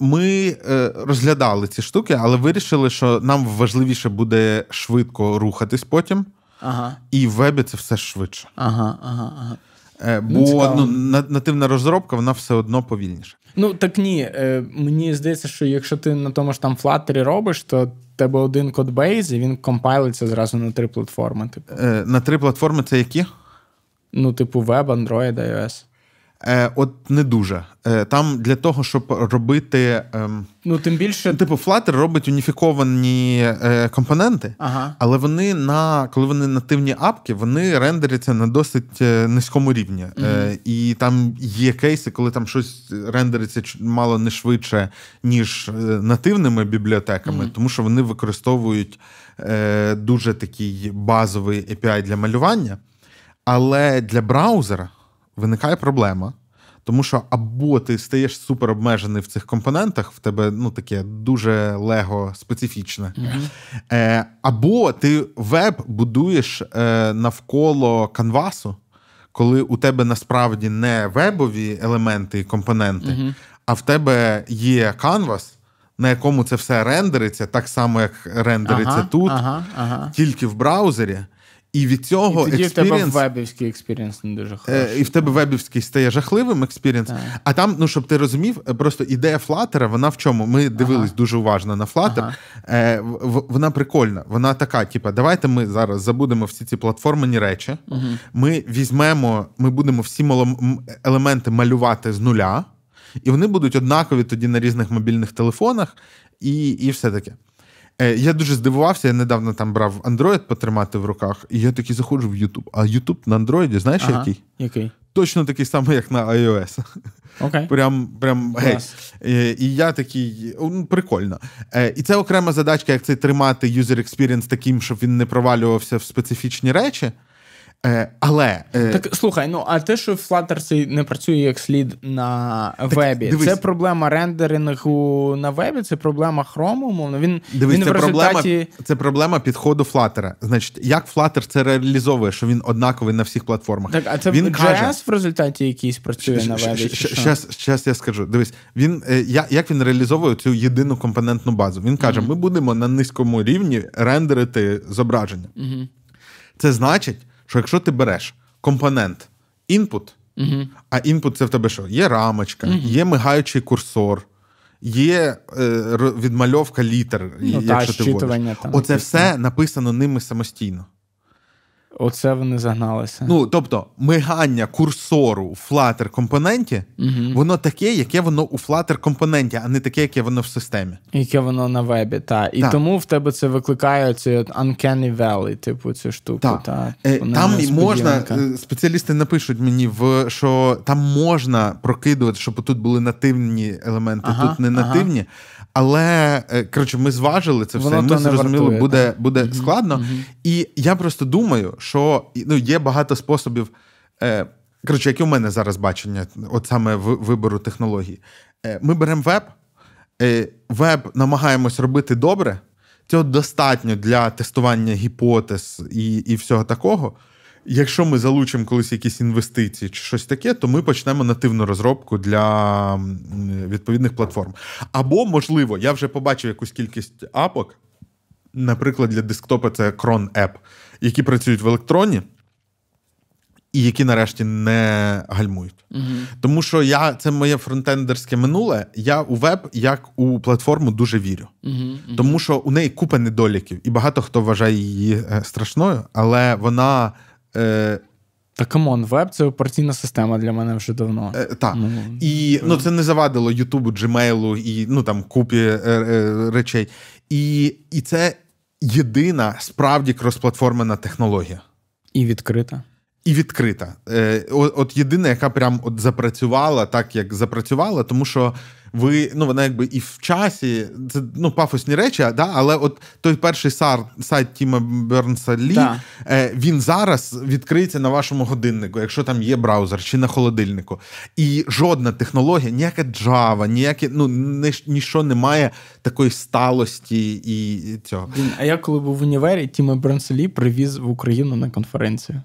ми е, розглядали ці штуки, але вирішили, що нам важливіше буде швидко рухатись потім. Ага. І в вебі це все швидше. Ага, ага, ага. Е, ну, бо ну, ну, нативна розробка, вона все одно повільніша. Ну так ні. Мені здається, що якщо ти на тому ж там флаттері робиш, то тебе один кодбейс, і він компайлиться зразу на три платформи. Типу. На три платформи це які? Ну, типу, веб, Android, iOS. Е, От не дуже. Е, Там для того, щоб робити. Е, ну, тим більше... Ну, типу, Flutter робить уніфіковані е, компоненти, ага. але вони на коли вони нативні апки, вони рендеряться на досить е, низькому рівні. Угу. Е, І там є кейси, коли там щось рендериться мало не швидше, ніж е, нативними бібліотеками, угу. тому що вони використовують е, дуже такий базовий API для малювання. Але для браузера виникає проблема. Тому що або ти стаєш супер обмежений в цих компонентах, в тебе ну таке дуже лего специфічне, mm-hmm. або ти веб будуєш е, навколо канвасу, коли у тебе насправді не вебові елементи і компоненти, mm-hmm. а в тебе є канвас. На якому це все рендериться, так само як рендериться ага, тут, ага, ага. тільки в браузері, і від цього і тоді experience, в тебе вебівський експірієнс не дуже хороший. Е, і в тебе вебівський стає жахливим експірієнс. А там, ну щоб ти розумів, е, просто ідея Флатера, вона в чому? Ми дивились ага. дуже уважно на Флатер. Ага. Е, вона прикольна. Вона така: типу, давайте ми зараз забудемо всі ці платформені речі. Угу. Ми візьмемо, ми будемо всі елементи малювати з нуля, і вони будуть однакові тоді на різних мобільних телефонах, і, і все таке. Е, я дуже здивувався, я недавно там брав Android потримати в руках, і я такий заходжу в YouTube. А YouTube на Android, знаєш, ага. який? Який? Точно такий самий, як на iOS. Okay. Прям прям гей. Yes. Е, і я такий ну, прикольно. Е, і це окрема задачка, як це тримати юзер experience таким, щоб він не провалювався в специфічні речі. Е, але е, так слухай, ну а те, що Flutter цей не працює як слід на так, вебі, дивись. це проблема рендерингу на вебі, це проблема хрому, умовно. Він дивись, він це в результаті... проблема це проблема підходу Flutter. Значить, як Flutter це реалізовує, що він однаковий на всіх платформах. Так, а це він JS каже... в результаті якийсь працює щ, на вебі. Щас я скажу. Дивись, він е, я, як він реалізовує цю єдину компонентну базу. Він каже: mm-hmm. ми будемо на низькому рівні рендерити зображення. Mm-hmm. Це значить що якщо ти береш компонент input, угу. а input це в тебе що? Є рамочка, угу. є мигаючий курсор. Є е, відмальовка літер, ну, якщо та, ти вводиш. Оце все ну. написано ними самостійно. Оце вони загналися. Ну тобто, мигання курсору у Flutter компоненті, угу. воно таке, яке воно у Flutter компоненті, а не таке, яке воно в системі, яке воно на вебі. так. і та. тому в тебе це викликає цей Uncanny Valley, типу цю штуку. Та. Та, типу, там можна е, спеціалісти напишуть мені, в що там можна прокидувати, щоб тут були нативні елементи, ага, тут не нативні. Ага. Але е, коротше, ми зважили це все. і ми зрозуміли, буде буде mm-hmm. складно. Mm-hmm. І я просто думаю, що ну, є багато способів. Е, Коротше, яке у мене зараз бачення, от саме вибору технологій. Е, Ми беремо веб, е, веб намагаємось робити добре. Цього достатньо для тестування гіпотез і, і всього такого. Якщо ми залучимо колись якісь інвестиції чи щось таке, то ми почнемо нативну розробку для відповідних платформ. Або, можливо, я вже побачив якусь кількість апок, наприклад, для десктопа це крон App, які працюють в електроні. І які нарешті не гальмують, угу. тому що я це моє фронтендерське минуле. Я у веб як у платформу дуже вірю, угу, угу. тому що у неї купа недоліків, і багато хто вважає її е, страшною, але вона Е, та камон, веб це операційна система для мене вже давно. Е, так. Ну, і ну, це не завадило Ютубу, Gmail і ну, там, купі е, е, речей. І, І це єдина справді кросплатформена технологія. І відкрита. І відкрита. Е, От єдина, яка прям от запрацювала так, як запрацювала, тому що ви ну вона якби і в часі, це ну пафосні речі, да, але от той перший сар, сайт Тіма Бернса Лі да. Е, він зараз відкриється на вашому годиннику, якщо там є браузер чи на холодильнику. І жодна технологія, ніяка Java, ніяке, ну ніщо не має такої сталості і цього. Він, а я коли був в універі, Тіма Бернса Лі привіз в Україну на конференцію.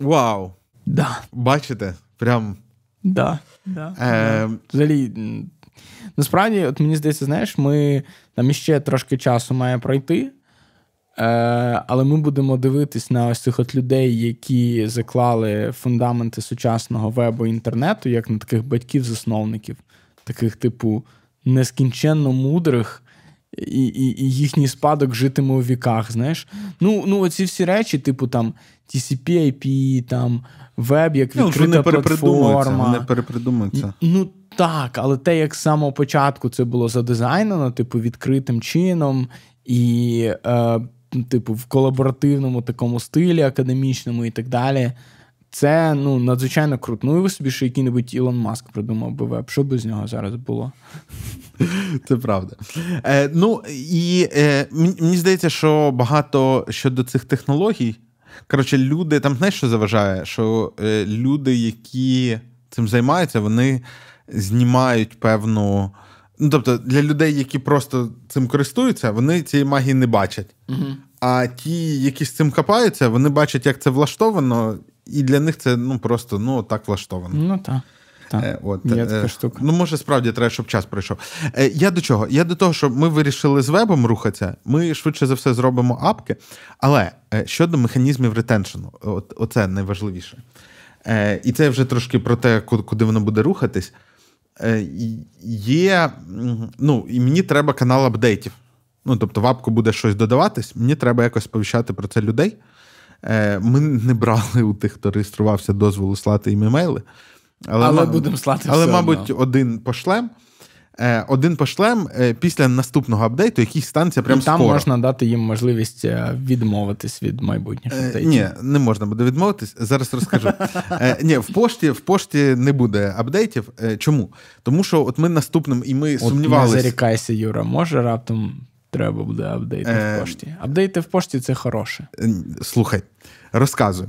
Вау! Да. Бачите? Прям Да, да. Е, Взагалі, насправді, от мені здається, знаєш, ми там іще трошки часу має пройти, е, але ми будемо дивитись на ось цих от людей, які заклали фундаменти сучасного вебу інтернету, як на таких батьків-засновників, таких, типу, нескінченно мудрих. І і, і їхній спадок житиме у віках, знаєш. Ну ну оці всі речі, типу там TCP, IP, там, веб, як ну, відкрита ну, платформа. Вони перепридумуються. Ну, так, але те, як з самого початку це було задизайнено, типу, відкритим чином, і, е, типу, в колаборативному такому стилі, академічному і так далі. Це ну надзвичайно круто. Ну і ви собі ще який-небудь Ілон Маск придумав би веб. Що би з нього зараз було? Це правда. Е, Ну і е, мені здається, що багато щодо цих технологій. Коротше, люди там знаєш, що заважає? Що е, люди, які цим займаються, вони знімають певну. Ну, тобто, для людей, які просто цим користуються, вони цієї магії не бачать. Угу. А ті, які з цим копаються, вони бачать, як це влаштовано, і для них це ну просто ну так влаштовано. Ну так. Та, е, От, є така е, штука. Ну, може, справді треба, щоб час пройшов. Е, я до чого? Я до того, що ми вирішили з вебом рухатися, ми швидше за все зробимо апки. Але щодо механізмів ретеншену, от, оце найважливіше. І це вже трошки про те, куди воно буде рухатись. Є, ну, і мені треба канал апдейтів. Ну, тобто, в апку буде щось додаватись, мені треба якось сповіщати про це людей. Ми не брали у тих, хто реєструвався, дозволу слати їм емейли. Але, але будемо слати. Але, все мабуть, одно. один пошлем. Е, один пошлем е, після наступного апдейту, який станеться прямо там можна дати їм можливість е, відмовитись від майбутніх апдейтів. Ні, не можна буде відмовитись. Зараз розкажу. Ні, в пошті в пошті не буде апдейтів. Чому? Тому що от ми наступним і ми сумнівалися. Не зарікайся, Юра, може раптом треба буде апдейти в пошті. Апдейти в пошті це хороше. Слухай, розказую.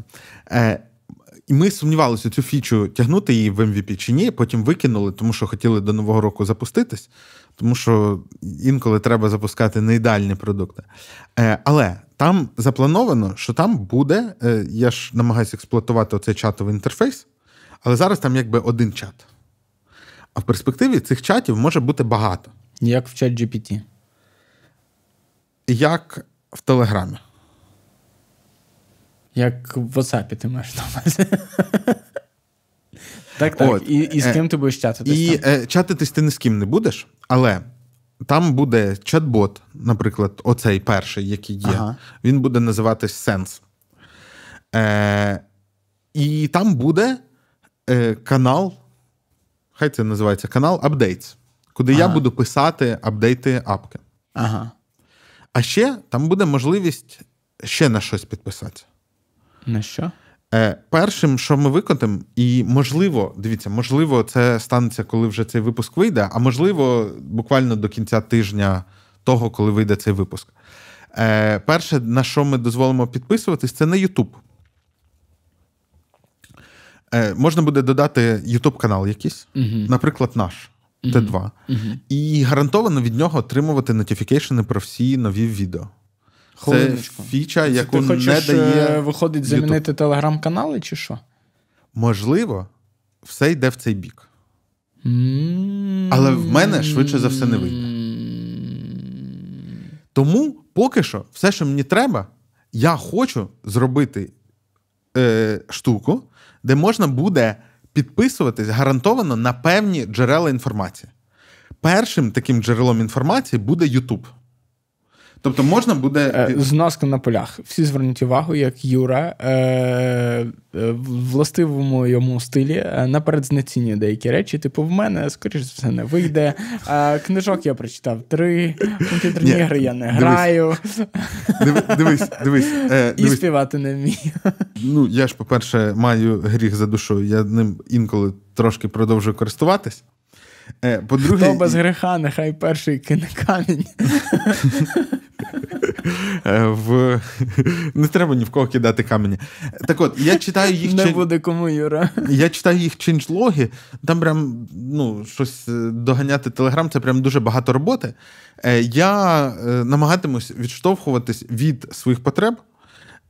І ми сумнівалися цю фічу тягнути її в MVP чи ні. Потім викинули, тому що хотіли до нового року запуститись, тому що інколи треба запускати не ідеальні продукти. Е, але там заплановано, що там буде. Е, я ж намагаюся експлуатувати оцей чатовий інтерфейс, але зараз там якби один чат. А в перспективі цих чатів може бути багато. Як в чат GPT? Як в Телеграмі. Як в WhatsApp ти маєш на увазі. Так, так. От, і і з е, ким е, ти будеш чатитись? І там? Е, чатитись ти ні з ким не будеш, але там буде чат-бот, наприклад, оцей перший, який є, ага. він буде називатись Сенс. Е, І там буде е, канал, хай це називається канал Updates, куди ага. я буду писати апдейти апки. Ага. А ще там буде можливість ще на щось підписати. На що? Е, Першим, що ми виконуємо, і можливо, дивіться, можливо, це станеться, коли вже цей випуск вийде, а можливо, буквально до кінця тижня того, коли вийде цей випуск. Е, Перше, на що ми дозволимо підписуватись, це на YouTube. Е, Можна буде додати YouTube канал якийсь, угу. наприклад, наш Т2. Угу. І гарантовано від нього отримувати нотіфікейшени про всі нові відео. Хвилиночку. Це фіча, яку Ти хочеш, не дає. Е, виходить, замінити YouTube. телеграм-канали, чи що? Можливо, все йде в цей бік. Але в мене швидше за все не вийде. Тому поки що, все, що мені треба, я хочу зробити е, штуку, де можна буде підписуватись гарантовано на певні джерела інформації. Першим таким джерелом інформації буде YouTube. Тобто можна буде. Е, Зноска на полях. Всі звернуть увагу, як Юра в е, е, властивому йому стилі наперед знецінює деякі речі. Типу, в мене, скоріш за все, не вийде. Книжок я прочитав три, комп'ютерні ігри я не граю. Дивись, дивись. І співати не вмію. Ну, я ж, по-перше, маю гріх за душу, я ним інколи трошки продовжую користуватись. Е, по-друге, Хто без греха, нехай перший кине камінь. Е, не треба ні в кого кидати камені. Так от, я читаю їх Не буде кому, Юра. Я читаю їх чинчлоги, там прям ну, щось е, доганяти телеграм, це прям дуже багато роботи. Я намагатимусь відштовхуватись від своїх потреб.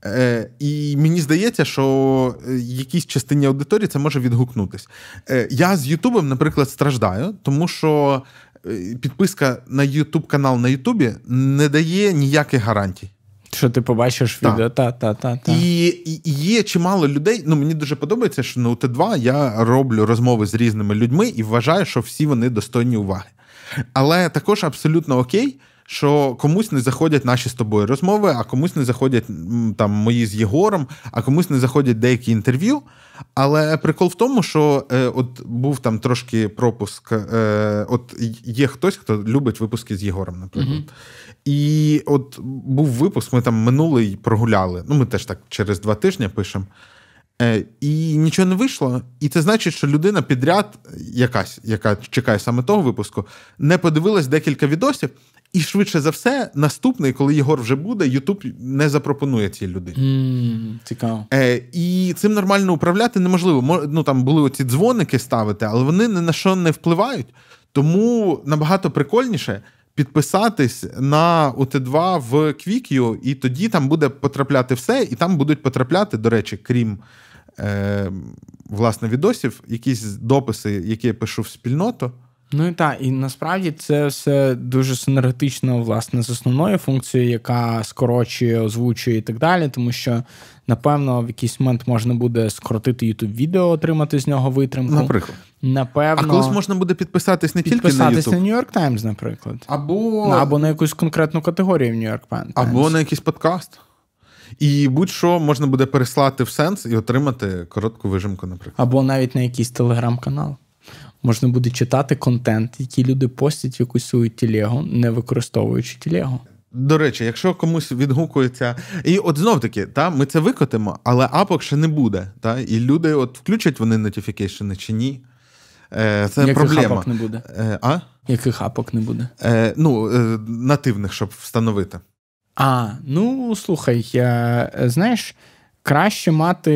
Е, І мені здається, що е, якійсь частині аудиторії це може відгукнутись. Е, Я з Ютубом, наприклад, страждаю, тому що е, підписка на Ютуб канал на Ютубі не дає ніяких гарантій. Що ти побачиш та. відео? Та, та, та, та. І, і є чимало людей. Ну мені дуже подобається, що на ут 2 я роблю розмови з різними людьми і вважаю, що всі вони достойні уваги. Але також абсолютно окей що комусь не заходять наші з тобою розмови, а комусь не заходять там мої з Єгором, а комусь не заходять деякі інтерв'ю. Але прикол в тому, що е, от був там трошки пропуск. Е, от є хтось, хто любить випуски з Єгором, наприклад. mm І от був випуск, ми там минулий прогуляли. Ну, ми теж так через два тижні пишемо. Е, І нічого не вийшло. І це значить, що людина підряд, якась, яка чекає саме того випуску, не подивилась декілька відосів. І швидше за все, наступний, коли Єгор вже буде, Ютуб не запропонує цій людині. Mm, цікаво. Е, І цим нормально управляти неможливо. Ну там були оці дзвоники ставити, але вони ні на що не впливають. Тому набагато прикольніше підписатись на УТ2 в Квік'ю, і тоді там буде потрапляти все, і там будуть потрапляти, до речі, крім е, власне відосів, якісь дописи, які я пишу в спільноту. Ну і так, і насправді це все дуже синергетично власне з основною функцією, яка скорочує, озвучує і так далі, тому що напевно в якийсь момент можна буде скоротити youtube відео, отримати з нього витримку. Наприклад. Напевно, а колись можна буде підписатись не тільки на YouTube. на New York Times, наприклад, або ну, або на якусь конкретну категорію в New York Times. або на якийсь подкаст. І будь-що можна буде переслати в сенс і отримати коротку вижимку, наприклад. Або навіть на якийсь телеграм-канал можна буде читати контент, який люди постять, якусь свою тілегу, не використовуючи тілегу. До речі, якщо комусь відгукується, і от знов таки, та ми це викотимо, але апок ще не буде. Та і люди, от включать вони нотіфікейшени чи ні. Е, це Яких проблема. апок не буде. Е, а? Яких апок не буде? Е, Ну, е, нативних, щоб встановити. А, ну слухай, я, знаєш, Краще мати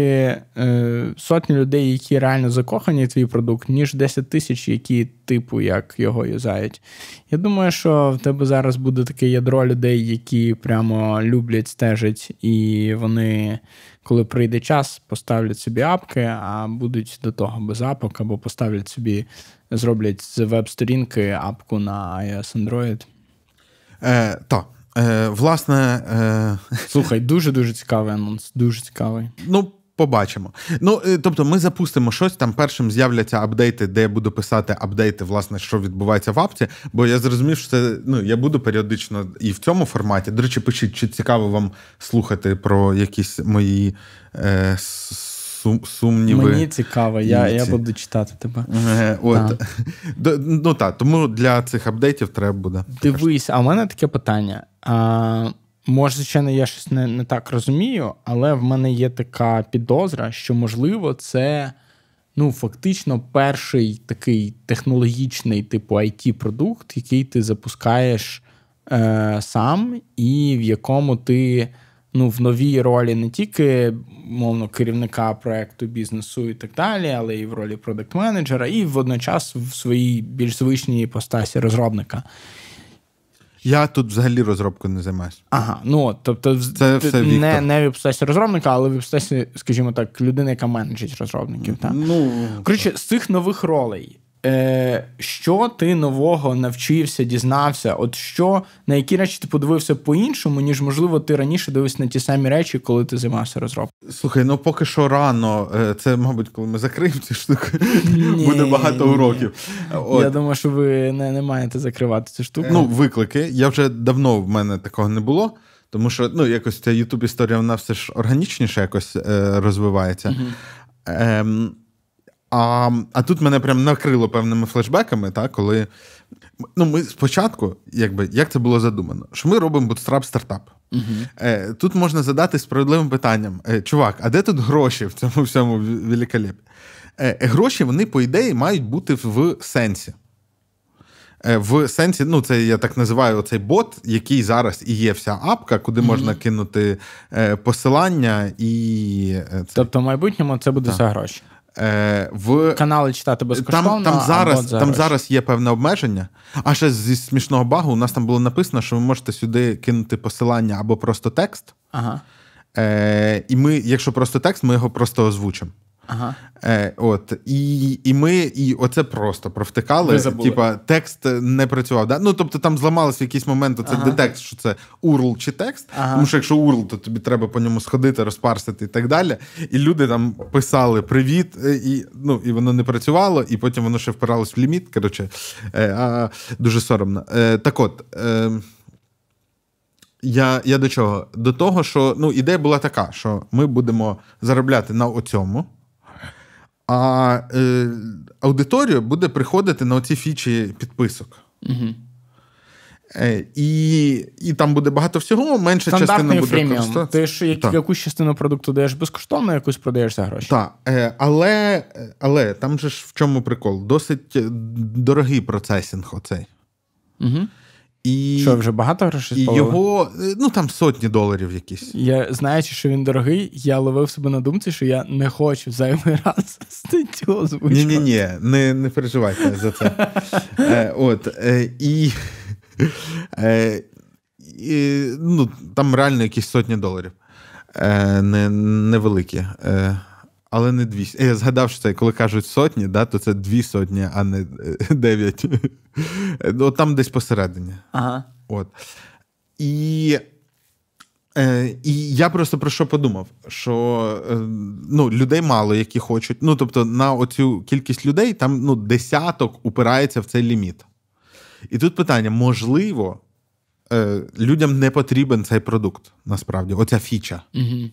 е, сотні людей, які реально закохані в твій продукт, ніж 10 тисяч, які, типу, як його юзають. Я думаю, що в тебе зараз буде таке ядро людей, які прямо люблять, стежать, і вони, коли прийде час, поставлять собі апки, а будуть до того без апок, або поставлять собі, зроблять з веб-сторінки апку на iOS Android. Е, Так. Е, власне. Е, Слухай, дуже-дуже цікавий анонс. Дуже цікавий. Ну, побачимо. Ну, е, тобто, ми запустимо щось, там першим з'являться апдейти, де я буду писати апдейти, власне, що відбувається в апті. Бо я зрозумів, що це ну, я буду періодично і в цьому форматі. До речі, пишіть, чи цікаво вам слухати про якісь мої сум, сумніви. Мені цікаво, я я буду читати тебе. Е, от. Да. Ну так, тому для цих апдейтів треба буде. Дивись, а в мене таке питання. А, Може, звичайно, я щось не, не так розумію, але в мене є така підозра, що можливо це. Ну, фактично, перший такий технологічний, типу it продукт який ти запускаєш е, сам, і в якому ти ну, в новій ролі не тільки мовно керівника проекту бізнесу і так далі, але і в ролі продакт-менеджера, і водночас в своїй більш звичній постасі розробника. Я тут взагалі розробкою не займаюся. Ага, ну от, тобто, це все не, не в іпостасі розробника, але в іпостасі, скажімо так, людини, яка менеджить розробників. Так? Ну, Коротше, з цих нових ролей е, що ти нового навчився, дізнався, от що, на які речі ти подивився по-іншому, ніж, можливо, ти раніше дивився на ті самі речі, коли ти займався розробкою? Слухай, ну поки що рано, е, це, мабуть, коли ми закриємо цю штуку, ні, буде багато ні. уроків. От. Я думаю, що ви не, не маєте закривати цю штуку. Ну, виклики. Я вже давно в мене такого не було. Тому що ну, якось ця Ютуб історія вона все ж органічніше якось е, розвивається. mm Ем, а а тут мене прям накрило певними флешбеками, так, коли ну, ми спочатку, якби, як це було задумано, що ми робимо bootstrap стартап. Угу. Е, Тут можна задати справедливим питанням: е, чувак, а де тут гроші в цьому всьому великолепі? Е, е, Гроші, вони, по ідеї, мають бути в сенсі. Е, в сенсі, ну це я так називаю цей бот, який зараз і є вся апка, куди mm-hmm. можна кинути е, посилання і. Це. Тобто, в майбутньому це буде так. за гроші е, в канали читати безкоштовно. Там там, зараз або там зараз є певне обмеження. А ще зі смішного багу у нас там було написано, що ви можете сюди кинути посилання або просто текст. Ага. Е, І ми, якщо просто текст, ми його просто озвучимо. Ага. Е, От і і ми, і оце просто провтикали. Типа текст не працював. Да? Ну тобто там зламалося в якийсь момент. Оце ага. детект, що це URL чи текст. Ага. Тому що якщо URL, то тобі треба по ньому сходити, розпарсити і так далі. І люди там писали привіт, е, і ну і воно не працювало, і потім воно ще впиралось в ліміт. Коротше, е, а, дуже соромно. Е, Так от. Е, я я до чого? До того, що ну ідея була така, що ми будемо заробляти на оцьому, а е, аудиторія буде приходити на ці фічі підписок. Угу. І і там буде багато всього, менша частина буде користуватися. Ти ж як, якусь частину продукту даєш безкоштовно, якусь продаєш за гроші. Так, е, але але там же ж в чому прикол? Досить е, дорогий процесінг оцей. Угу. І... Що, вже багато грошей? спалили? його, е, ну там сотні доларів якісь. Я знаючи, що він дорогий, я ловив себе на думці, що я не хочу зайвий раз статтю озвучувати. Ні-ні-ні, не не переживайте за це. Е, От. е, І е, і ну, там реально якісь сотні доларів. Е, не, Невеликі. Е, але не двісті. Я згадав, що це коли кажуть сотні, да, то це дві сотні, а не е, дев'ять. Ну, Там десь посередині. Ага. От. І е, і я просто про що подумав: що е, ну, людей мало, які хочуть. Ну, тобто, на оцю кількість людей там ну, десяток упирається в цей ліміт. І тут питання: можливо, е, людям не потрібен цей продукт, насправді, оця фіча. Угу.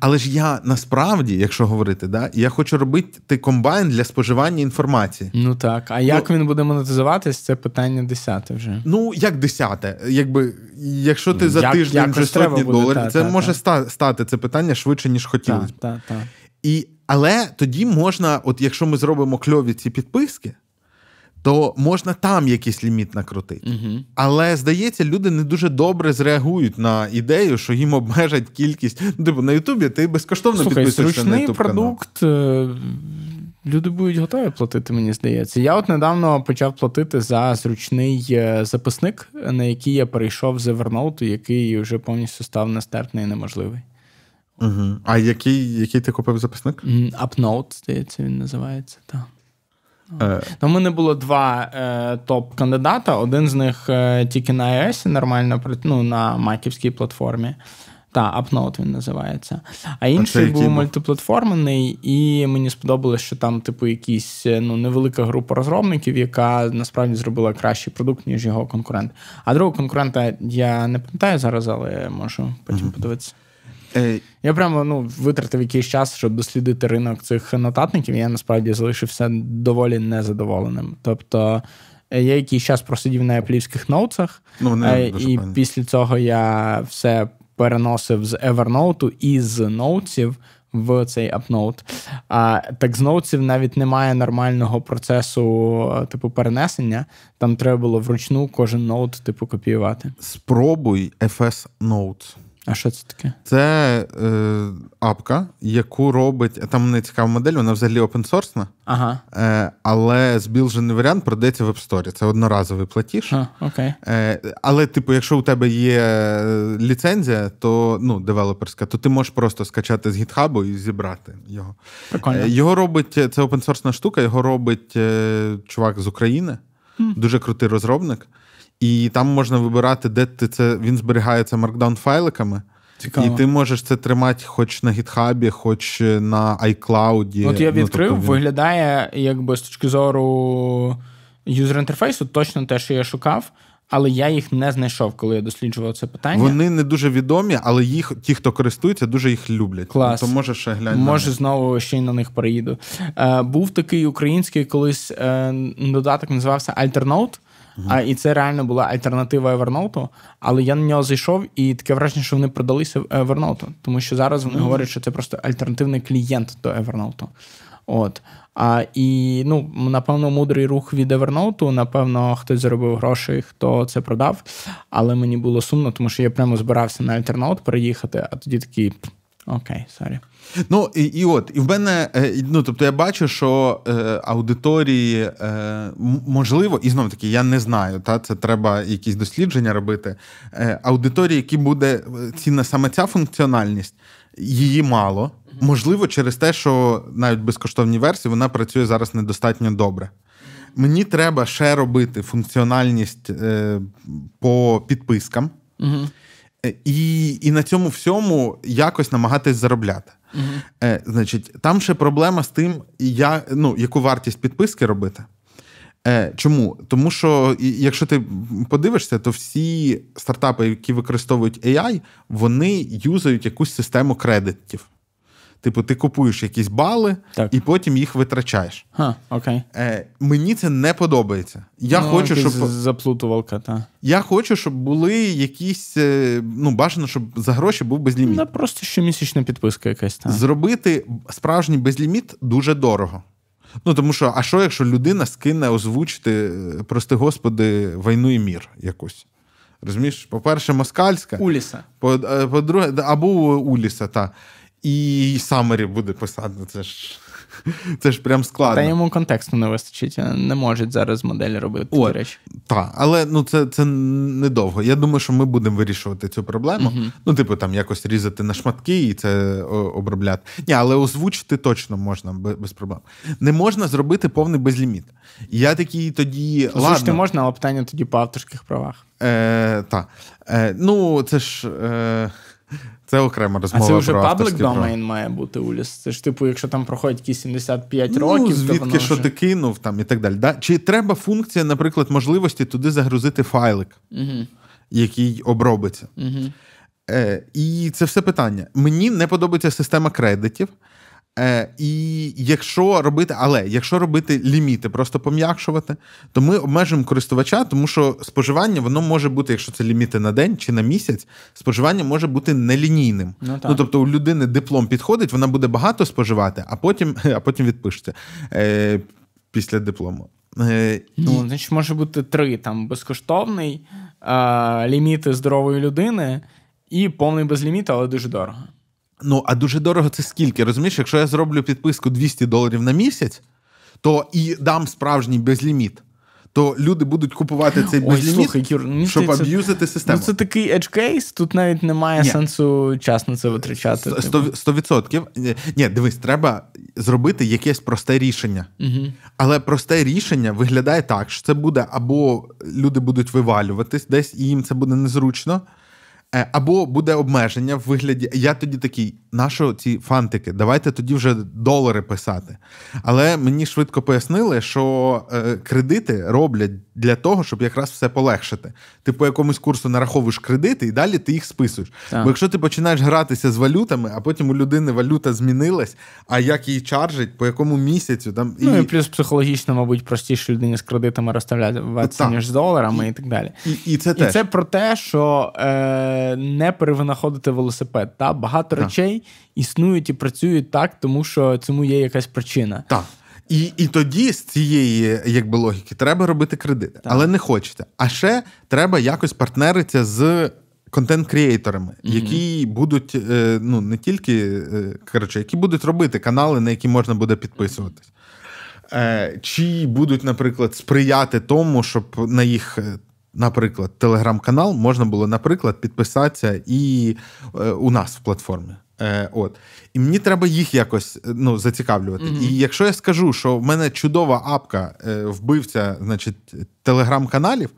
Але ж я насправді, якщо говорити, да, я хочу робити комбайн для споживання інформації. Ну так. А як ну, він буде монетизуватись, це питання десяте вже. Ну, як десяте. Якби, Якщо ти за як, тиждень вже сотні доларів, це та, може та. стати це питання швидше, ніж хотілося б. І, Але тоді можна, от якщо ми зробимо кльові ці підписки то можна там якийсь ліміт накрутити. Угу. Але здається, люди не дуже добре зреагують на ідею, що їм обмежать кількість. Ну, типу, на Ютубі ти безкоштовно Слухай, підписуєшся на YouTube продукт. Е, люди будуть готові платити, мені здається. Я от недавно почав платити за зручний е, записник, на який я перейшов з Evernote, який вже повністю став нестерпний і неможливий. Угу. А який який ти купив записник? Upnote, здається, він називається. так. Е. У ну, мене було два е, топ-кандидата. Один з них е, тільки на iOS нормально ну, на маківській платформі. Та, Upnote він називається. А інший а був був мультиплатформений, і мені сподобалось, що там, типу, якісь е, ну, невелика група розробників, яка насправді зробила кращий продукт, ніж його конкурент. А другого конкурента я не пам'ятаю зараз, але можу потім mm-hmm. подивитися. Е, я прямо ну, витратив якийсь час, щоб дослідити ринок цих нотатників. І я насправді залишився доволі незадоволеним. Тобто. Е, я якийсь час просидів на еплівських ноутсах, ну, не, і певні. після цього я все переносив з Evernote і з ноутсів в цей апноут. А так з ноутсів навіть немає нормального процесу, е, типу, перенесення. Там треба було вручну кожен ноут, типу, копіювати. Спробуй FS Notes. А що це таке? Це е, апка, яку робить. Там не цікава модель, вона взагалі опенсорсна, ага. е, але збілжений варіант продається в App Store. Це одноразовий платіж. А, окей. Е, Але, типу, якщо у тебе є е, ліцензія, то ну, девелоперська, то ти можеш просто скачати з гітхабу і зібрати його. Прикольно. Е, його робить е, це опенсорсна штука, його робить е, чувак з України, mm. дуже крутий розробник і там можна вибирати, де ти це він зберігається маркдаун файликами. Цікаво. І ти можеш це тримати хоч на гітхабі, хоч на iCloud. От я відкрив, ну, тобто він... виглядає, якби з точки зору юзер інтерфейсу, точно те, що я шукав, але я їх не знайшов, коли я досліджував це питання. Вони не дуже відомі, але їх ті, хто користується, дуже їх люблять. Клас. То тобто може ще глянь. Може, знову ще й на них переїду. Е, Був такий український колись е, додаток, називався Alternote. Uh-huh. А і це реально була альтернатива Evernote, але я на нього зайшов, і таке враження, що вони продалися е, Evernote, тому що зараз вони uh-huh. говорять, що це просто альтернативний клієнт до Evernote. От. А, І ну, напевно, мудрий рух від Evernote, Напевно, хтось заробив гроші, хто це продав. Але мені було сумно, тому що я прямо збирався на Evernote переїхати, а тоді такий окей, сорі. Ну і і от, і в мене е, ну тобто я бачу, що е, аудиторії е, можливо, і знов таки я не знаю. Та це треба якісь дослідження робити. Е, Аудиторії, які буде е, цінна саме ця функціональність, її мало. Можливо, через те, що навіть безкоштовні версії вона працює зараз недостатньо добре. Мені треба ще робити функціональність е, по підпискам, угу. і, і на цьому всьому якось намагатись заробляти. Угу. Е, Значить, там ще проблема з тим, я, ну, яку вартість підписки робити. Е, Чому? Тому що, якщо ти подивишся, то всі стартапи, які використовують AI, вони юзають якусь систему кредитів. Типу, ти купуєш якісь бали так. і потім їх витрачаєш. Ха, окей. Е, Мені це не подобається. Я ну, хочу, щоб заплутувалка, та. Я хочу, щоб були якісь. Е, ну, бажано, щоб за гроші був безліміт. Ну, просто щомісячна підписка якась. Та. Зробити справжній безліміт дуже дорого. Ну, тому що, а що, якщо людина скине озвучити, е, прости господи, війну і мір якусь? Розумієш, по-перше, москальська. Уліса. Е, по-друге, або Уліса, так. І Самері буде писати, це ж це ж прям складно. Та йому контексту не вистачить, е, не можуть зараз модель робити такі речі. Так, але ну це це недовго. Я думаю, що ми будемо вирішувати цю проблему. Угу. Ну, типу, там якось різати на шматки і це обробляти. Ні, але озвучити точно можна без проблем. Не можна зробити повний безліміт. Я такий тоді. Озвучити можна, але питання тоді по авторських правах. Е, Так. Е, ну, це ж. Е... Це окрема розмова. А Це вже паблік домен має бути Уліс. Це ж типу, якщо там проходять якісь 75 ну, років, звідки то воно що вже... ти кинув там і так далі. Да? Чи треба функція, наприклад, можливості туди загрузити файлик, угу. який обробиться? Угу. Е, І це все питання. Мені не подобається система кредитів. Е, І якщо робити, але якщо робити ліміти, просто пом'якшувати, то ми обмежимо користувача, тому що споживання воно може бути, якщо це ліміти на день чи на місяць, споживання може бути нелінійним. Ну, ну тобто у людини диплом підходить, вона буде багато споживати, а потім а потім відпишеться е, після диплому. Е, Ну, і... значить, може бути три: там безкоштовний, е, ліміти здорової людини і повний безліміт, але дуже дорого. Ну, а дуже дорого це скільки? Розумієш, якщо я зроблю підписку 200 доларів на місяць, то і дам справжній безліміт. То люди будуть купувати цей безліміт, щоб аб'юзити ну, систему. Ну Це такий edge-кейс, тут навіть немає Ні. сенсу час на це витрачати. Сто типу. відсотків. Е, ні, дивись, треба зробити якесь просте рішення. Угу. Але просте рішення виглядає так, що це буде або люди будуть вивалюватись десь, і їм це буде незручно. Е, або буде обмеження в вигляді. Я тоді такий, нащо ці фантики? Давайте тоді вже долари писати. Але мені швидко пояснили, що е, кредити роблять для того, щоб якраз все полегшити. Ти по якомусь курсу нараховуєш кредити і далі ти їх списуєш. Так. Бо якщо ти починаєш гратися з валютами, а потім у людини валюта змінилась, а як її чаржить, по якому місяцю там ну, і... Ну і плюс психологічно, мабуть, простіше людині з кредитами розставлятися ніж з доларами і, і так далі. І, і це теж. це про те, що е, не перевинаходити велосипед. Та багато так. речей існують і працюють так, тому що цьому є якась причина. Так. І і тоді з цієї якби логіки треба робити кредити, так. але не хочете. А ще треба якось партнеритися з контент-кріейторами, mm-hmm. які будуть е, ну не тільки е, коротше, які будуть робити канали, на які можна буде підписуватись. mm Чи будуть, наприклад, сприяти тому, щоб на їх. Наприклад, телеграм-канал можна було, наприклад, підписатися і е, у нас в платформі. Е, От і мені треба їх якось е, ну, зацікавлювати. Mm-hmm. І якщо я скажу, що в мене чудова апка е, вбивця, значить, телеграм-каналів,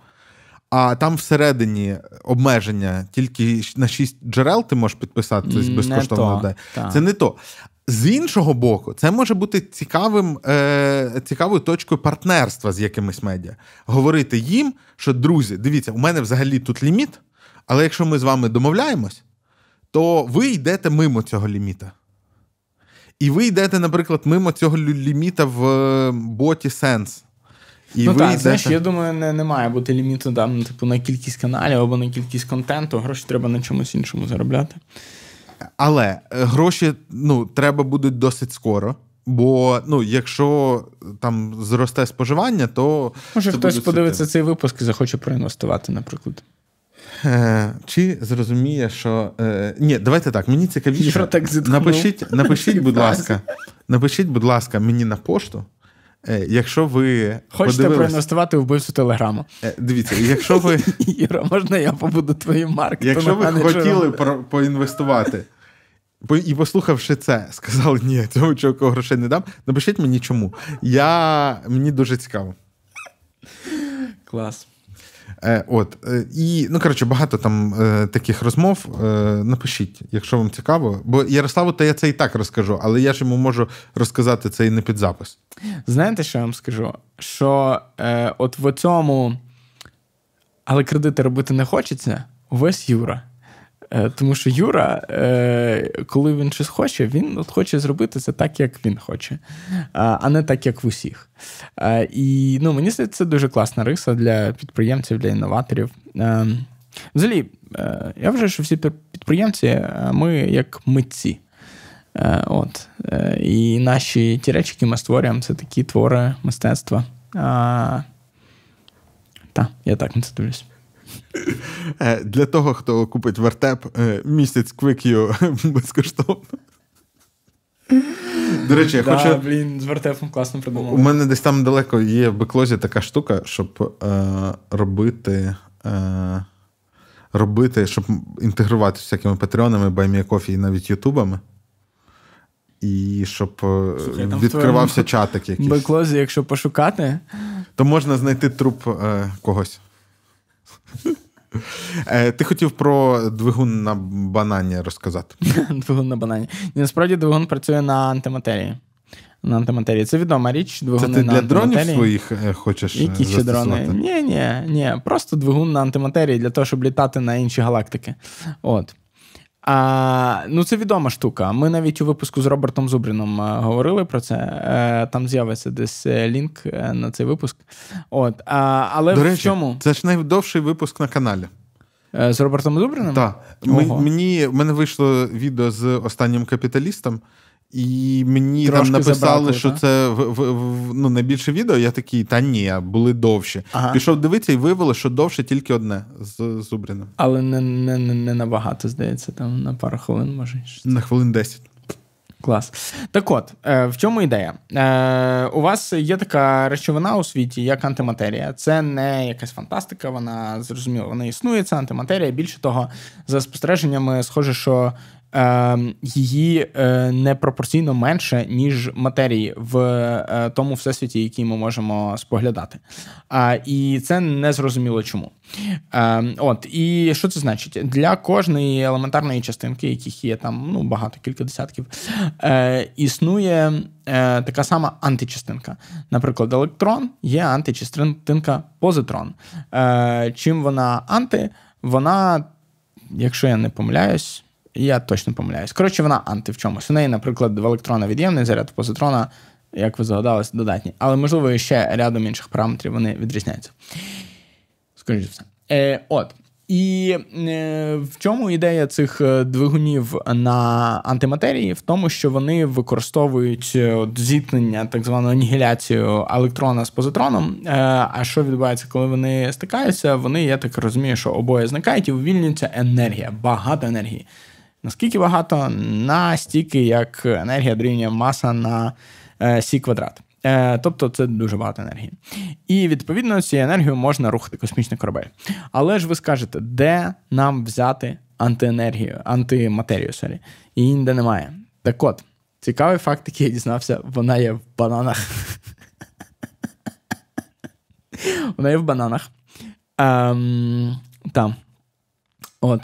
а там всередині обмеження тільки на 6 джерел ти можеш підписатись безкоштовно. Не Це не то. З іншого боку, це може бути цікавим, е, цікавою точкою партнерства з якимись медіа. Говорити їм, що друзі, дивіться, у мене взагалі тут ліміт, але якщо ми з вами домовляємось то ви йдете мимо цього ліміта. І ви йдете, наприклад, мимо цього ліміта в ем, боті Sense. І ну ви так, йдете... знаєш, я думаю, не, не має бути ліміту там, типу, на кількість каналів або на кількість контенту. Гроші треба на чомусь іншому заробляти. Але е, гроші ну, треба будуть досить скоро. Бо ну, якщо там зросте споживання, то. Може, хтось подивиться цей випуск і захоче проінвестувати, наприклад. Е, чи зрозуміє, що. Е, ні, давайте так. Мені цікавіше. Так напишіть, напишіть, будь ласка, напишіть, будь ласка, мені на пошту. Е, якщо ви хочете подивились... проінвестувати в вбивство телеграму, дивіться, якщо ви Іра, можна я побуду твоїм маркетингом? Якщо ви хотіли про... поінвестувати і послухавши це, сказали ні, цього чоловіку грошей не дам. Напишіть мені чому. Я мені дуже цікаво. Клас. Е, От е, і ну коротше, багато там е, таких розмов. Е, напишіть, якщо вам цікаво. Бо Ярославу, то я це і так розкажу, але я ж йому можу розказати це і не під запис. Знаєте, що я вам скажу? Що е, от в цьому, але кредити робити не хочеться. Весь Юра. Е, тому що Юра, е, коли він щось хоче, він от хоче зробити це так, як він хоче, а не так, як в усіх. Е, і ну, мені здається, це дуже класна риса для підприємців, для інноваторів. Взагалі, я вважаю, що всі підприємці, ми як митці. От. І наші ті речі, які ми створюємо, це такі твори мистецтва. Так, я так на це дивлюсь. Е, для того, хто купить вертеп, е, місяць квик'ю безкоштовно. До речі, я да, хочу... блін, з вертепом класно придумав. У мене десь там далеко є в беклозі така штука, щоб е, робити. Е, робити, щоб інтегрувати з всякими патреонами, байміакофі і навіть ютубами. І щоб е, Слухай, відкривався твоєму... чатик якийсь. В беклозі, якщо пошукати, то можна знайти труп е, когось. Е, ти хотів про двигун на банані розказати. Двигун на банані. Насправді двигун працює на антиматерії. На антиматерії. Це відома річ. Двигуни Це ти на для дронів своїх е, хочеш? Е, Які ще дрони? Ні, ні, ні. Просто двигун на антиматерії для того, щоб літати на інші галактики. От. А, Ну, це відома штука. Ми навіть у випуску з Робертом Зубріном е, говорили про це. Е, там з'явиться десь е, лінк на цей випуск. От, а, Але До речі, в чому? Це ж найдовший випуск на каналі. З Робертом Зубрином? Так. Ого. Мені мене вийшло відео з останнім капіталістом. І мені Трошки там написали, забракло, що та? це в, в, в, ну, найбільше відео. Я такий, та ні, були довші. Ага. Пішов дивитися і виявили, що довше тільки одне з Зубріна. Але не не, не, набагато, здається, там на пару хвилин може. На хвилин 10. Клас. Так от, е, в чому ідея? Е, у вас є така речовина у світі, як антиматерія. Це не якась фантастика, вона зрозуміло, вона існує, це антиматерія. Більше того, за спостереженнями, схоже, що Ем, її е, непропорційно менше, ніж матерії в е, тому всесвіті, який ми можемо споглядати. І це незрозуміло чому. Ем, от і що це значить? Для кожної елементарної частинки, яких є там ну багато кілька десятків, е, існує така сама античастинка. Наприклад, електрон є античастинка позитрон. Чим вона анти, вона, якщо я не помиляюсь. Я точно помиляюсь. Коротше, вона анти в чомусь. У неї, наприклад, в електрона від'ємний заряд позитрона, як ви згадалися, додатні. Але, можливо, ще рядом інших параметрів вони відрізняються. Скоріше все. Е, От. І е, в чому ідея цих е, двигунів на антиматерії? В тому, що вони використовують е, зіткнення, так звану анігіляцію електрона з позитроном. Е, а що відбувається, коли вони стикаються? Вони, я так розумію, що обоє зникають і вивільнюється енергія, багато енергії. Наскільки багато? Настільки, як енергія дорівнює маса на е, Сі квадрат. Е, тобто це дуже багато енергії. І відповідно цією енергією можна рухати космічний корабель. Але ж ви скажете, де нам взяти антиенергію, антиматерію сорі? Її ніде немає. Так от, цікавий факт, який я дізнався, вона є в бананах. Вона є в бананах. Ем, Там. От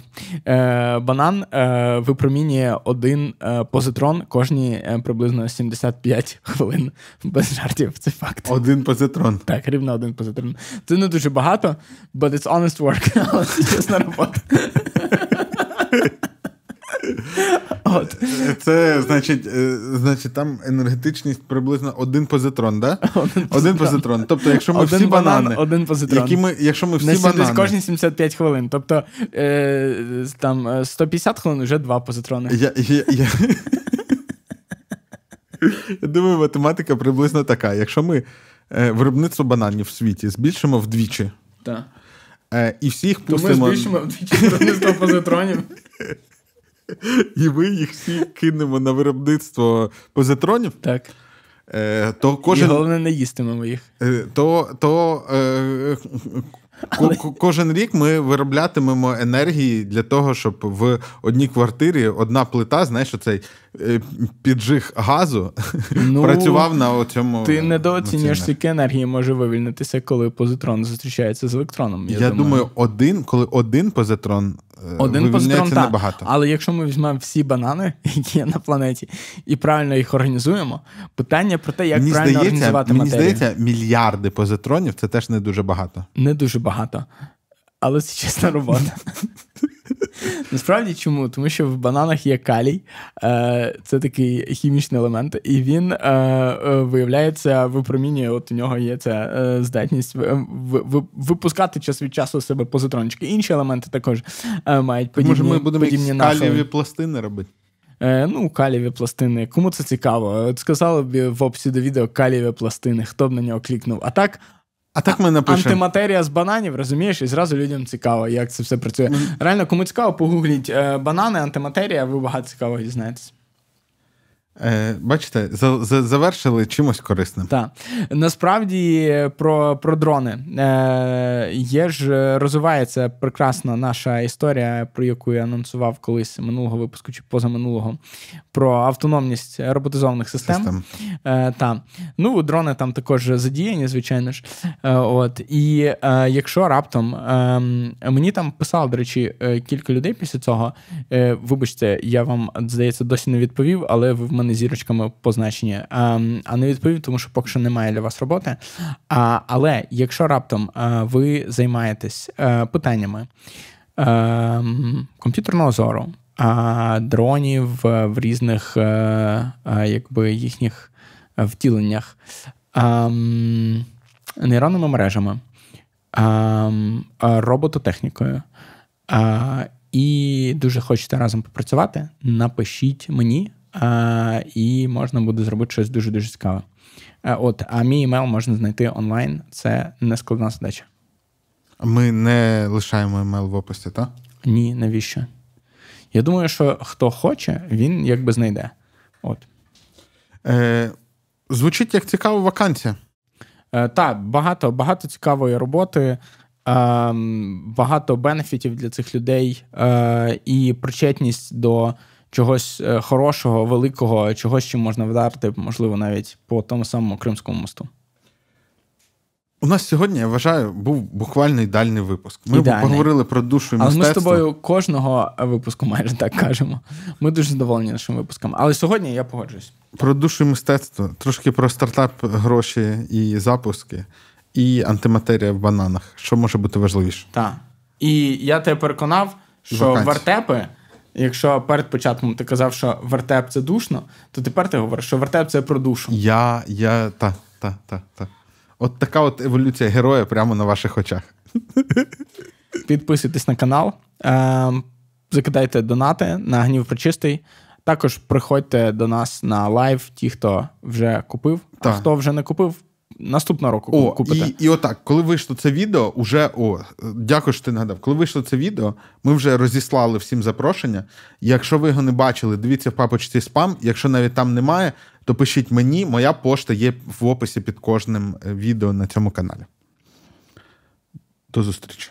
е, банан е, випромінює один е, позитрон кожні е, приблизно 75 хвилин без жартів. Це факт. Один позитрон. Так, рівно один позитрон. Це не дуже багато, but it's honest work. чесна робота. От. Це значить, е, значить, там енергетичність приблизно один позитрон, да? Один, один позитрон. Тобто, якщо ми один всі банан, банани, один позитрон. Які ми, якщо ми всі Не банани... кожні 75 хвилин. Тобто е, там 150 е, хвилин вже два позитрони. Я, я, я... Я думаю, математика приблизно така. Якщо ми е, виробництво бананів в світі збільшимо вдвічі, да. е, і всіх пустимо... То ми збільшимо вдвічі виробництво позитронів. і ми їх всі кинемо на виробництво позитронів. Так. Е, то кожен... І Головне, не їстимемо їх. Е, то то е, але... Кожен рік ми вироблятимемо енергії для того, щоб в одній квартирі одна плита, знаєш, оцей е, піджиг газу ну, працював на цьому. Ти недооцінюєш, скільки енергії може вивільнитися, коли позитрон зустрічається з електроном. Я, я думаю. думаю, один, коли один позитрон Е, Один позитрон, набагато. Але якщо ми візьмемо всі банани, які є на планеті, і правильно їх організуємо, питання про те, як мені правильно здається, організувати мені матерію. Мені здається, мільярди позитронів це теж не дуже багато. Не дуже багато але це чесна робота. Насправді чому? Тому що в бананах є калій, е, це такий хімічний елемент, і він, е, е виявляється, випромінює, от у нього є ця е, здатність в, е, в, випускати час від часу себе позитрончики. Інші елементи також мають подібні Може, ми будемо подібні наші... калієві пластини робити? Е, Ну, каліві пластини. Кому це цікаво? От сказали б в описі до відео каліві пластини, хто б на нього клікнув. А так а так ми напишемо. Антиматерія з бананів, розумієш, і зразу людям цікаво, як це все працює. Реально, кому цікаво, погугліть е, банани, антиматерія, ви багато цікаво дізнаєтесь. Е, Бачите, за, за, завершили чимось корисним. Так. Насправді про про дрони Е, є ж, е, розвивається прекрасна наша історія, про яку я анонсував колись минулого випуску чи позаминулого, про автономність роботизованих систем. систем. Е, та. Ну, Дрони там також задіяні, звичайно ж. Е, от. І е, якщо раптом е, мені там писало, до речі, е, кілька людей після цього. Е, Вибачте, я вам здається досі не відповів, але ви в мене не зірочками позначені, ем, а, не відповів, тому що поки що немає для вас роботи. Але якщо раптом е, ви займаєтесь е, питаннями ем, комп'ютерного зору, е, дронів в різних якби їхніх втіленнях, ем, нейронними мережами, робототехнікою. І дуже хочете разом попрацювати, напишіть мені і можна буде зробити щось дуже дуже цікаве. Е, от, а мій емейл можна знайти онлайн, це не складна задача. Ми не лишаємо емейл в описі, так? Ні, навіщо? Я думаю, що хто хоче, він якби знайде. От. Е, Звучить як цікава вакансія. Е, Так, багато багато цікавої роботи, е, багато бенефітів для цих людей е, і причетність до чогось е, хорошого, великого, чогось чим можна вдарити, можливо, навіть по тому самому Кримському мосту. У нас сьогодні, я вважаю, був буквально ідеальний випуск. Ми ідеальний. поговорили про душу і мистецтво. Але ми з тобою кожного випуску майже так кажемо. Ми дуже задоволені нашим випуском. Але сьогодні я погоджуюсь. Про душу і мистецтво, трошки про стартап, гроші і запуски, і антиматерія в бананах. Що може бути важливіше? Так. І я тебе переконав, що Вакансії. вертепи. Якщо перед початком ти казав, що вертеп це душно, то тепер ти говориш, що вертеп це про душу. Я, я, та, та, та, та. От така от еволюція героя прямо на ваших очах. Підписуйтесь на канал, е, закидайте донати на гнів причистий. Також приходьте до нас на лайв, ті, хто вже купив, та. а хто вже не купив, наступного року о, купите. І і отак, коли вийшло це відео, уже о, дякую, що ти нагадав. Коли вийшло це відео, ми вже розіслали всім запрошення. Якщо ви його не бачили, дивіться в папочці спам. Якщо навіть там немає, то пишіть мені, моя пошта є в описі під кожним е, відео на цьому каналі. До зустрічі.